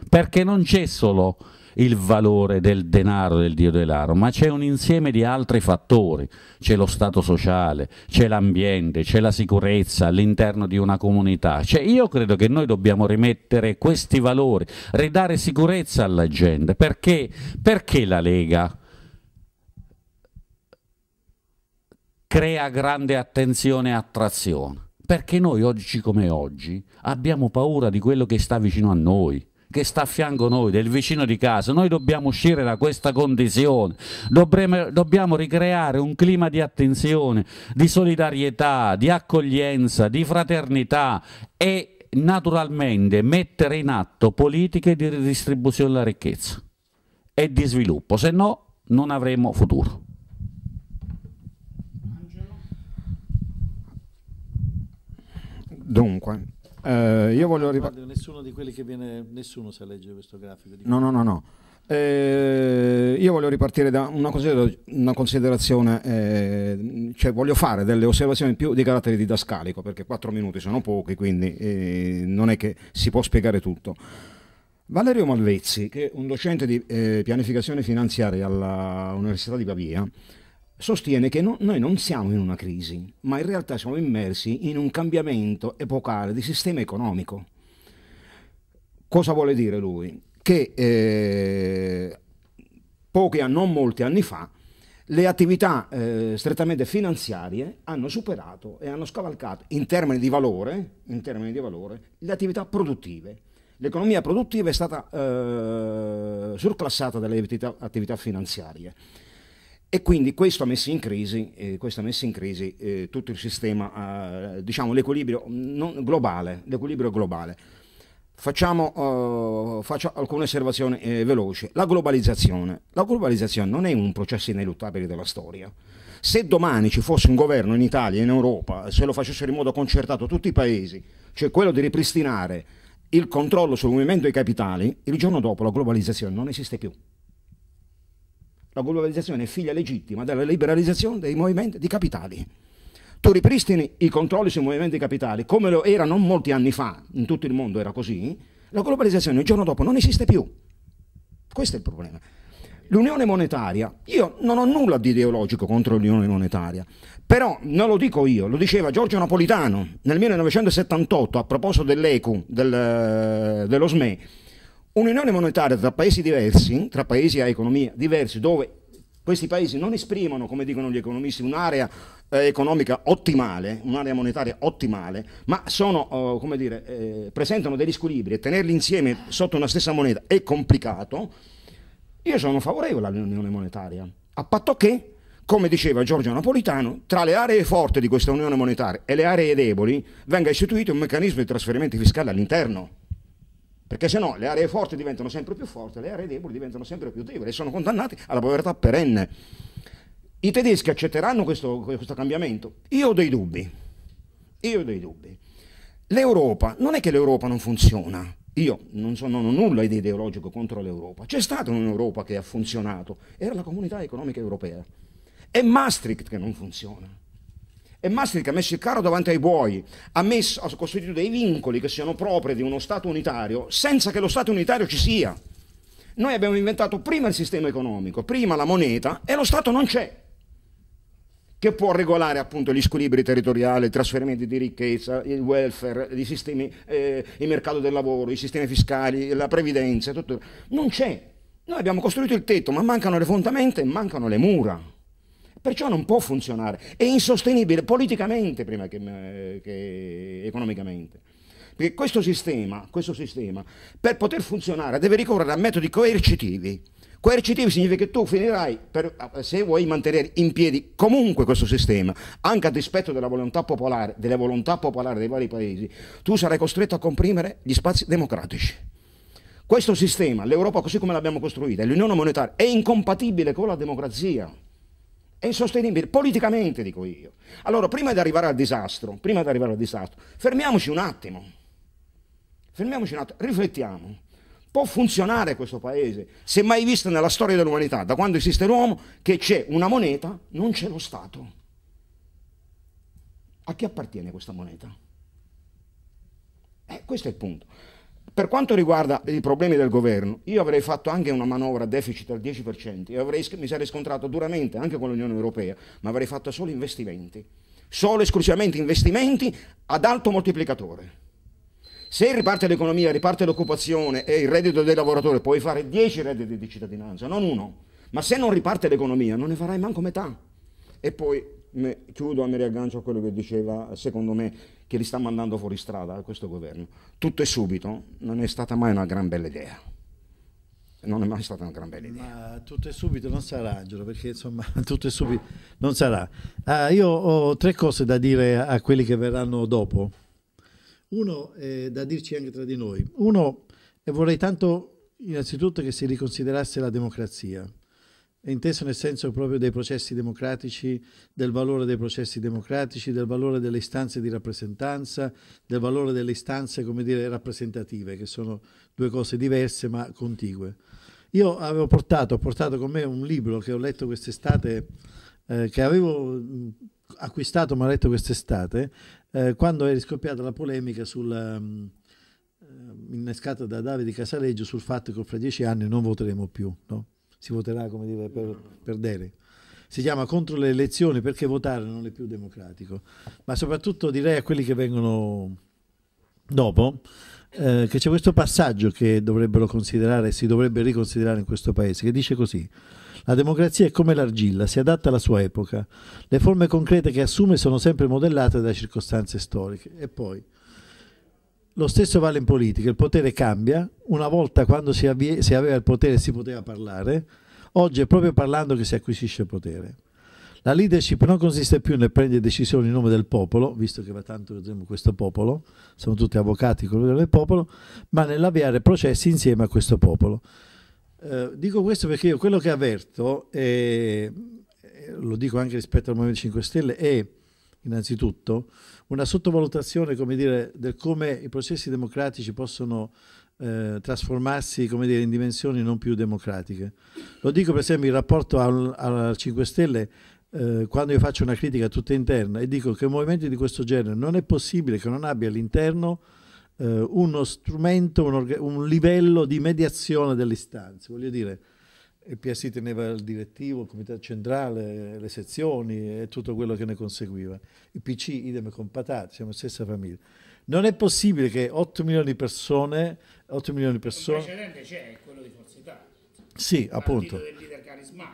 Perché non c'è solo il valore del denaro del dio denaro, ma c'è un insieme di altri fattori, c'è lo stato sociale, c'è l'ambiente, c'è la sicurezza all'interno di una comunità. Cioè, io credo che noi dobbiamo rimettere questi valori, ridare sicurezza alla gente, perché, perché la Lega? crea grande attenzione e attrazione, perché noi oggi come oggi abbiamo paura di quello che sta vicino a noi che sta a fianco noi, del vicino di casa. Noi dobbiamo uscire da questa condizione, dobbiamo, dobbiamo ricreare un clima di attenzione, di solidarietà, di accoglienza, di fraternità e naturalmente mettere in atto politiche di ridistribuzione della ricchezza e di sviluppo, se no non avremo futuro. Dunque, eh, io voglio arrivare... Nessuno di quelli che viene, nessuno sa leggere questo grafico. No, no, no, no. Eh, io voglio ripartire da una, considerazione, una considerazione eh, cioè voglio fare delle osservazioni in più di carattere didascalico, perché quattro minuti sono pochi, quindi eh, non è che si può spiegare tutto. Valerio Malvezzi, che è un docente di eh, pianificazione finanziaria all'Università di Pavia, sostiene che no, noi non siamo in una crisi, ma in realtà siamo immersi in un cambiamento epocale di sistema economico. Cosa vuole dire lui? Che eh, pochi a non molti anni fa le attività eh, strettamente finanziarie hanno superato e hanno scavalcato in termini, valore, in termini di valore, le attività produttive. L'economia produttiva è stata eh, surclassata dalle attività, attività finanziarie. E quindi questo ha messo in crisi, eh, messo in crisi eh, tutto il sistema, eh, diciamo l'equilibrio globale, globale, Facciamo, eh, faccio alcune osservazioni eh, veloci. La globalizzazione. La globalizzazione non è un processo ineluttabile della storia. Se domani ci fosse un governo in Italia, in Europa, se lo facessero in modo concertato tutti i paesi, cioè quello di ripristinare il controllo sul movimento dei capitali, il giorno dopo la globalizzazione non esiste più. La globalizzazione è figlia legittima della liberalizzazione dei movimenti di capitali. Tu ripristini i controlli sui movimenti di capitali come lo era non molti anni fa, in tutto il mondo era così, la globalizzazione il giorno dopo non esiste più. Questo è il problema. L'unione monetaria, io non ho nulla di ideologico contro l'unione monetaria, però non lo dico io, lo diceva Giorgio Napolitano nel 1978 a proposito dell'ECU, del, eh, dello SME Un'unione monetaria tra paesi diversi, tra paesi a economia diversi, dove questi paesi non esprimono, come dicono gli economisti, un'area eh, economica ottimale, un'area monetaria ottimale, ma sono, eh, come dire, eh, presentano degli squilibri e tenerli insieme sotto una stessa moneta è complicato, io sono favorevole all'unione monetaria, a patto che, come diceva Giorgio Napolitano, tra le aree forti di questa unione monetaria e le aree deboli venga istituito un meccanismo di trasferimento fiscale all'interno perché se no le aree forti diventano sempre più forti, le aree deboli diventano sempre più deboli e sono condannate alla povertà perenne. I tedeschi accetteranno questo, questo cambiamento? Io ho dei dubbi. Io ho dei dubbi. L'Europa, non è che l'Europa non funziona. Io non, so, non ho nulla di ideologico contro l'Europa. C'è stata un'Europa che ha funzionato, era la comunità economica europea. È Maastricht che non funziona. E Maastricht ha messo il carro davanti ai buoi, ha, messo, ha costituito dei vincoli che siano propri di uno Stato unitario senza che lo Stato unitario ci sia. Noi abbiamo inventato prima il sistema economico, prima la moneta e lo Stato non c'è che può regolare appunto gli squilibri territoriali, i trasferimenti di ricchezza, il welfare, i sistemi, eh, il mercato del lavoro, i sistemi fiscali, la previdenza, tutto. Non c'è. Noi abbiamo costruito il tetto, ma mancano le fondamenta e mancano le mura. Perciò non può funzionare. È insostenibile politicamente prima che, eh, che economicamente. Perché questo sistema, questo sistema, per poter funzionare, deve ricorrere a metodi coercitivi. Coercitivi significa che tu finirai, per, eh, se vuoi mantenere in piedi comunque questo sistema, anche a dispetto della volontà popolare, delle volontà popolari dei vari paesi, tu sarai costretto a comprimere gli spazi democratici. Questo sistema, l'Europa così come l'abbiamo costruita, l'Unione Monetaria, è incompatibile con la democrazia. È insostenibile, politicamente dico io. Allora, prima di arrivare al disastro, prima di arrivare al disastro, fermiamoci un attimo. Fermiamoci un attimo, riflettiamo. Può funzionare questo paese? Si è mai visto nella storia dell'umanità, da quando esiste l'uomo, che c'è una moneta, non c'è lo Stato. A chi appartiene questa moneta? Eh, questo è il punto. Per quanto riguarda i problemi del governo, io avrei fatto anche una manovra deficit al 10% e avrei, mi sarei scontrato duramente anche con l'Unione Europea, ma avrei fatto solo investimenti, solo esclusivamente investimenti ad alto moltiplicatore. Se riparte l'economia, riparte l'occupazione e il reddito dei lavoratori, puoi fare 10 redditi di cittadinanza, non uno. Ma se non riparte l'economia, non ne farai manco metà. E poi chiudo e mi riaggancio a quello che diceva, secondo me, che li sta mandando fuori strada questo governo, tutto e subito non è stata mai una gran bella idea. Non è mai stata una gran bella idea. Ma tutto e subito non sarà, Angelo, perché insomma tutto e subito non sarà. Ah, io ho tre cose da dire a quelli che verranno dopo. Uno è da dirci anche tra di noi. Uno, vorrei tanto innanzitutto che si riconsiderasse la democrazia è inteso nel senso proprio dei processi democratici, del valore dei processi democratici, del valore delle istanze di rappresentanza, del valore delle istanze, come dire, rappresentative, che sono due cose diverse ma contigue. Io avevo portato, ho portato con me un libro che ho letto quest'estate, eh, che avevo acquistato ma letto quest'estate, eh, quando è riscoppiata la polemica sulla... Ehm, ehm, innescata da Davide Casaleggio sul fatto che fra dieci anni non voteremo più. No? si voterà come dire, per perdere. Si chiama contro le elezioni perché votare non è più democratico. Ma soprattutto direi a quelli che vengono dopo eh, che c'è questo passaggio che dovrebbero considerare, e si dovrebbe riconsiderare in questo paese, che dice così. La democrazia è come l'argilla, si adatta alla sua epoca. Le forme concrete che assume sono sempre modellate da circostanze storiche. E poi, lo stesso vale in politica, il potere cambia, una volta quando si, si aveva il potere si poteva parlare, oggi è proprio parlando che si acquisisce potere. La leadership non consiste più nel prendere decisioni in nome del popolo, visto che va tanto vedremo questo popolo, siamo tutti avvocati coloro del popolo, ma nell'avviare processi insieme a questo popolo. Eh, dico questo perché io quello che avverto, e eh, lo dico anche rispetto al Movimento 5 Stelle, è innanzitutto una sottovalutazione come dire, del come i processi democratici possono eh, trasformarsi come dire, in dimensioni non più democratiche. Lo dico per esempio in rapporto al, al 5 Stelle, eh, quando io faccio una critica tutta interna e dico che movimenti di questo genere non è possibile che non abbia all'interno eh, uno strumento, un, un livello di mediazione delle istanze. Voglio dire, il PSI teneva il direttivo, il comitato centrale, le sezioni e tutto quello che ne conseguiva. Il PC, idem con Patati, siamo la stessa famiglia. Non è possibile che 8 milioni di persone... 8 milioni di persone... Il precedente c'è, quello di Forza Italia. Sì, appunto.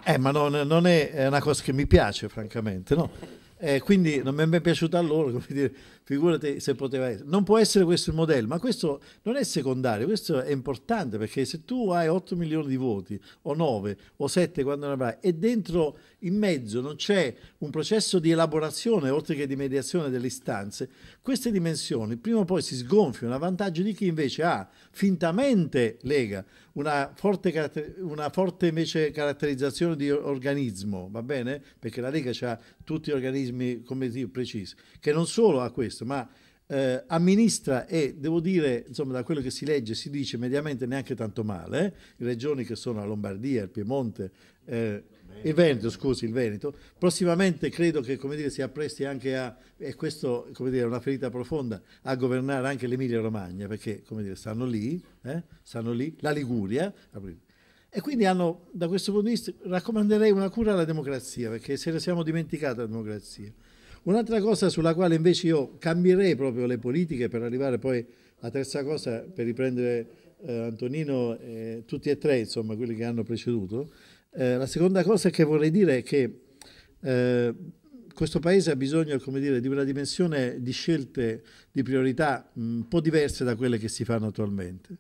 Eh, ma non, non, è una cosa che mi piace, francamente, no? Eh, quindi non mi è mai piaciuto a loro, come dire, figurate se poteva essere. Non può essere questo il modello, ma questo non è secondario, questo è importante perché se tu hai 8 milioni di voti o 9 o 7 quando ne avrai e dentro in mezzo non c'è un processo di elaborazione oltre che di mediazione delle istanze, queste dimensioni prima o poi si sgonfiano a vantaggio di chi invece ha fintamente Lega una forte, una forte invece caratterizzazione di organismo, va bene? Perché la Lega ha tutti gli organismi come dire, precisi, che non solo ha questo, questo, ma eh, amministra e devo dire, insomma, da quello che si legge si dice mediamente neanche tanto male, eh? regioni che sono la Lombardia, il Piemonte, eh, il Veneto, scusi, il Veneto. Prossimamente credo che dire, si appresti anche a, e questo dire, è una ferita profonda, a governare anche l'Emilia Romagna, perché dire, stanno, lì, eh? stanno lì, la Liguria. E quindi hanno, da questo punto di vista, raccomanderei una cura alla democrazia, perché se ne siamo dimenticati la democrazia. Un'altra cosa sulla quale invece io cambierei proprio le politiche per arrivare poi alla terza cosa, per riprendere eh, Antonino, eh, tutti e tre, insomma, quelli che hanno preceduto. Eh, la seconda cosa che vorrei dire è che eh, questo paese ha bisogno come dire, di una dimensione di scelte, di priorità un po' diverse da quelle che si fanno attualmente.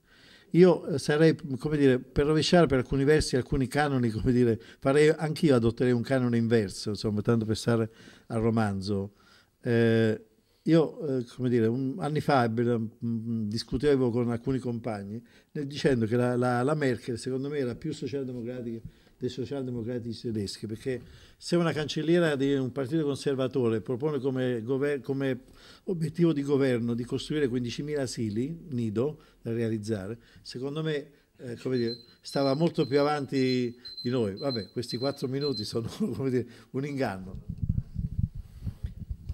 Io eh, sarei, come dire, per rovesciare per alcuni versi alcuni canoni, come dire, farei, anch'io adotterei un canone inverso, insomma, tanto per stare al romanzo. Eh, io, eh, come dire, un, anni fa mh, mm, mm, discutevo con alcuni compagni nel, dicendo che la, la, la Merkel, secondo me, era più socialdemocratica dei socialdemocratici tedeschi, perché se una cancelliera di un partito conservatore propone come, come obiettivo di governo di costruire 15.000 asili, nido, da realizzare, secondo me eh, dire, stava molto più avanti di noi. Vabbè, questi quattro minuti sono dire, un inganno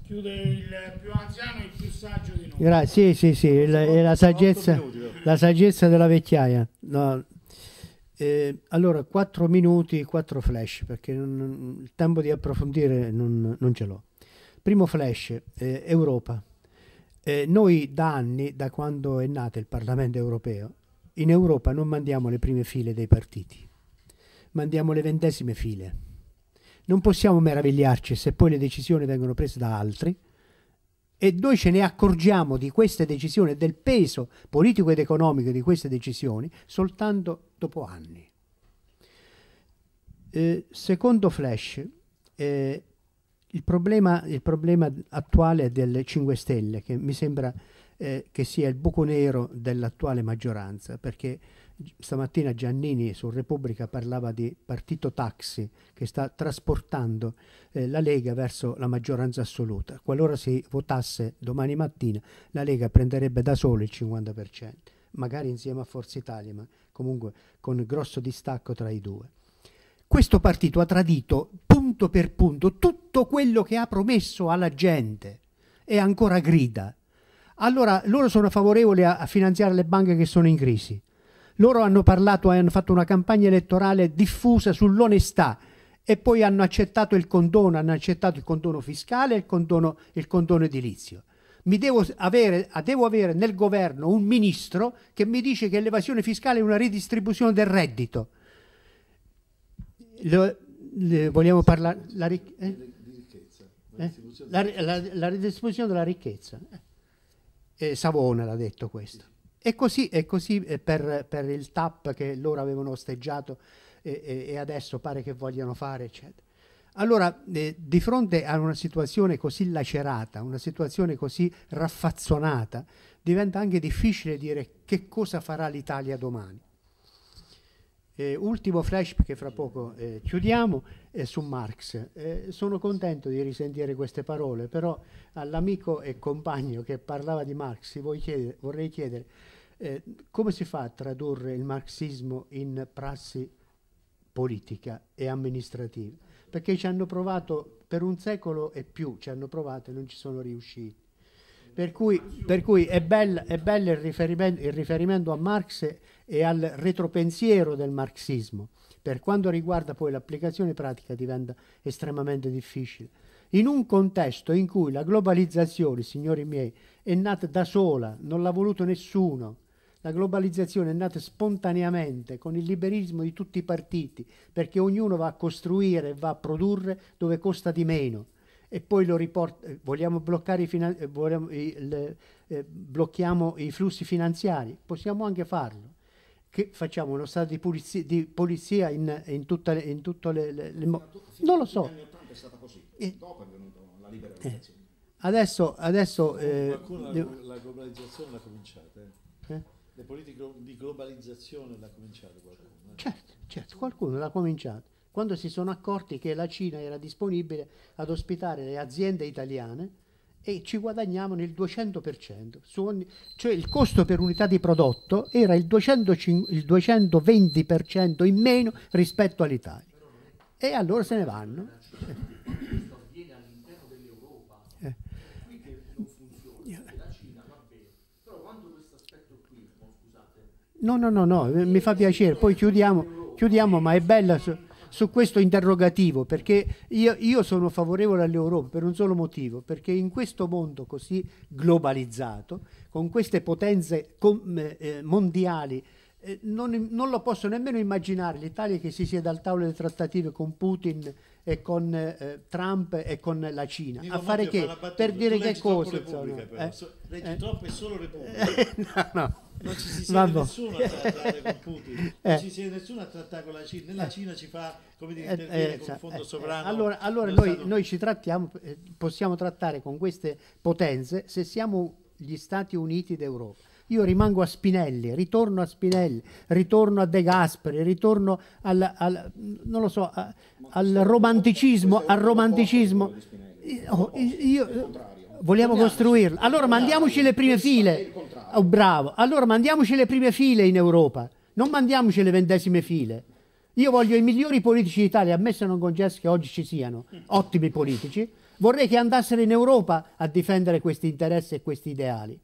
chiude il più anziano e il più saggio di noi. Gra- sì, sì, sì, la, è la saggezza, la saggezza della vecchiaia. No. Eh, allora, quattro minuti, quattro flash, perché non, il tempo di approfondire non, non ce l'ho. Primo flash, eh, Europa. Eh, noi da anni, da quando è nato il Parlamento europeo, in Europa non mandiamo le prime file dei partiti, mandiamo le ventesime file non possiamo meravigliarci se poi le decisioni vengono prese da altri e noi ce ne accorgiamo di queste decisioni, del peso politico ed economico di queste decisioni, soltanto dopo anni. Eh, secondo Flash, eh, il, problema, il, problema, attuale del 5 Stelle, che mi sembra eh, che sia il buco nero dell'attuale maggioranza, perché stamattina Giannini su Repubblica parlava di partito taxi che sta trasportando eh, la Lega verso la maggioranza assoluta. Qualora si votasse domani mattina, la Lega prenderebbe da solo il 50%, magari insieme a Forza Italia, ma comunque con grosso distacco tra i due. Questo partito ha tradito punto per punto tutto quello che ha promesso alla gente e ancora grida. Allora loro sono favorevoli a, a finanziare le banche che sono in crisi loro hanno parlato e hanno fatto una campagna elettorale diffusa sull'onestà e poi hanno accettato il condono, hanno accettato il condono fiscale e il condono, il condono edilizio. Devo avere, devo avere nel governo un ministro che mi dice che l'evasione fiscale è una ridistribuzione del reddito. Le, le, vogliamo parlare la, ric eh? eh? la, eh? la, la, ridistribuzione della ricchezza eh, Savona l'ha detto questo e così, e così eh, per, per, il TAP che loro avevano osteggiato e, e adesso pare che vogliano fare, eccetera. Allora, eh, di fronte a una situazione così lacerata, una situazione così raffazzonata, diventa anche difficile dire che cosa farà l'Italia domani. Eh, ultimo flash, che fra poco eh, chiudiamo, eh, su Marx. Eh, sono contento di risentire queste parole, però all'amico e compagno che parlava di Marx chiedere, vorrei chiedere eh, come si fa a tradurre il marxismo in prassi politica e amministrativa, perché ci hanno provato per un secolo e più, ci hanno provato e non ci sono riusciti. Per cui, per cui è bello il riferimento, il riferimento a Marx e al retropensiero del marxismo. Per quanto riguarda poi l'applicazione pratica diventa estremamente difficile. In un contesto in cui la globalizzazione, signori miei, è nata da sola, non l'ha voluto nessuno, la globalizzazione è nata spontaneamente con il liberismo di tutti i partiti, perché ognuno va a costruire, va a produrre dove costa di meno e poi lo riporta, eh, vogliamo bloccare i, finan- eh, vogliamo, i le, eh, blocchiamo i flussi finanziari, possiamo anche farlo che facciamo uno stato di polizia, di polizia in, in, tutte le... In tutte le, le, le mo- non lo so. Negli anni 80 è stata così, e, eh. dopo è venuta la eh. liberalizzazione. Eh. Adesso, adesso eh, qualcuno la, la, globalizzazione l'ha cominciata. Eh? Eh? Le politiche di globalizzazione l'ha cominciata qualcuno. Eh? Certo, certo, qualcuno l'ha cominciata. Quando si sono accorti che la Cina era disponibile ad ospitare le aziende italiane, e ci guadagniamo nel 200%, ogni, cioè il costo per unità di prodotto era il, 200, il 220% in meno rispetto all'Italia. E allora se ne vanno. Questo avviene all'interno dell'Europa, eh. qui che non funziona, la Cina va bene, però quando questo aspetto qui, scusate... No, no, no, no mi fa piacere, poi chiudiamo, chiudiamo ma è bella su questo interrogativo, perché io, io sono favorevole all'Europa per un solo motivo, perché in questo mondo così globalizzato, con queste potenze com, eh, eh mondiali, eh, non, non, lo posso nemmeno immaginare l'Italia che si siede al tavolo delle trattative con Putin e con eh, Trump e con la Cina Dico, a fare che? per dire che cosa? Eh? Leggi troppe solo repubbliche no, no non ci si siede nessuno a trattare con Putin, eh. non ci si siede nessuno a trattare con la Cina, nella Cina ci fa come dire intervenire eh, con il fondo sovrano. allora, allora noi, stato... noi, ci trattiamo, possiamo trattare con queste potenze se siamo gli Stati Uniti d'Europa. Io rimango a Spinelli, ritorno a Spinelli, ritorno a De Gasperi, ritorno al, al, so, a, al romanticismo, al romanticismo. Io, io, Vogliamo costruirla. Allora mandiamoci le prime file. Oh, bravo. Allora mandiamoci le prime file in Europa. Non mandiamoci le ventesime file. Io voglio i migliori politici d'Italia, ammesso non concesso che oggi ci siano ottimi politici. Vorrei che andassero in Europa a difendere questi interessi e questi ideali.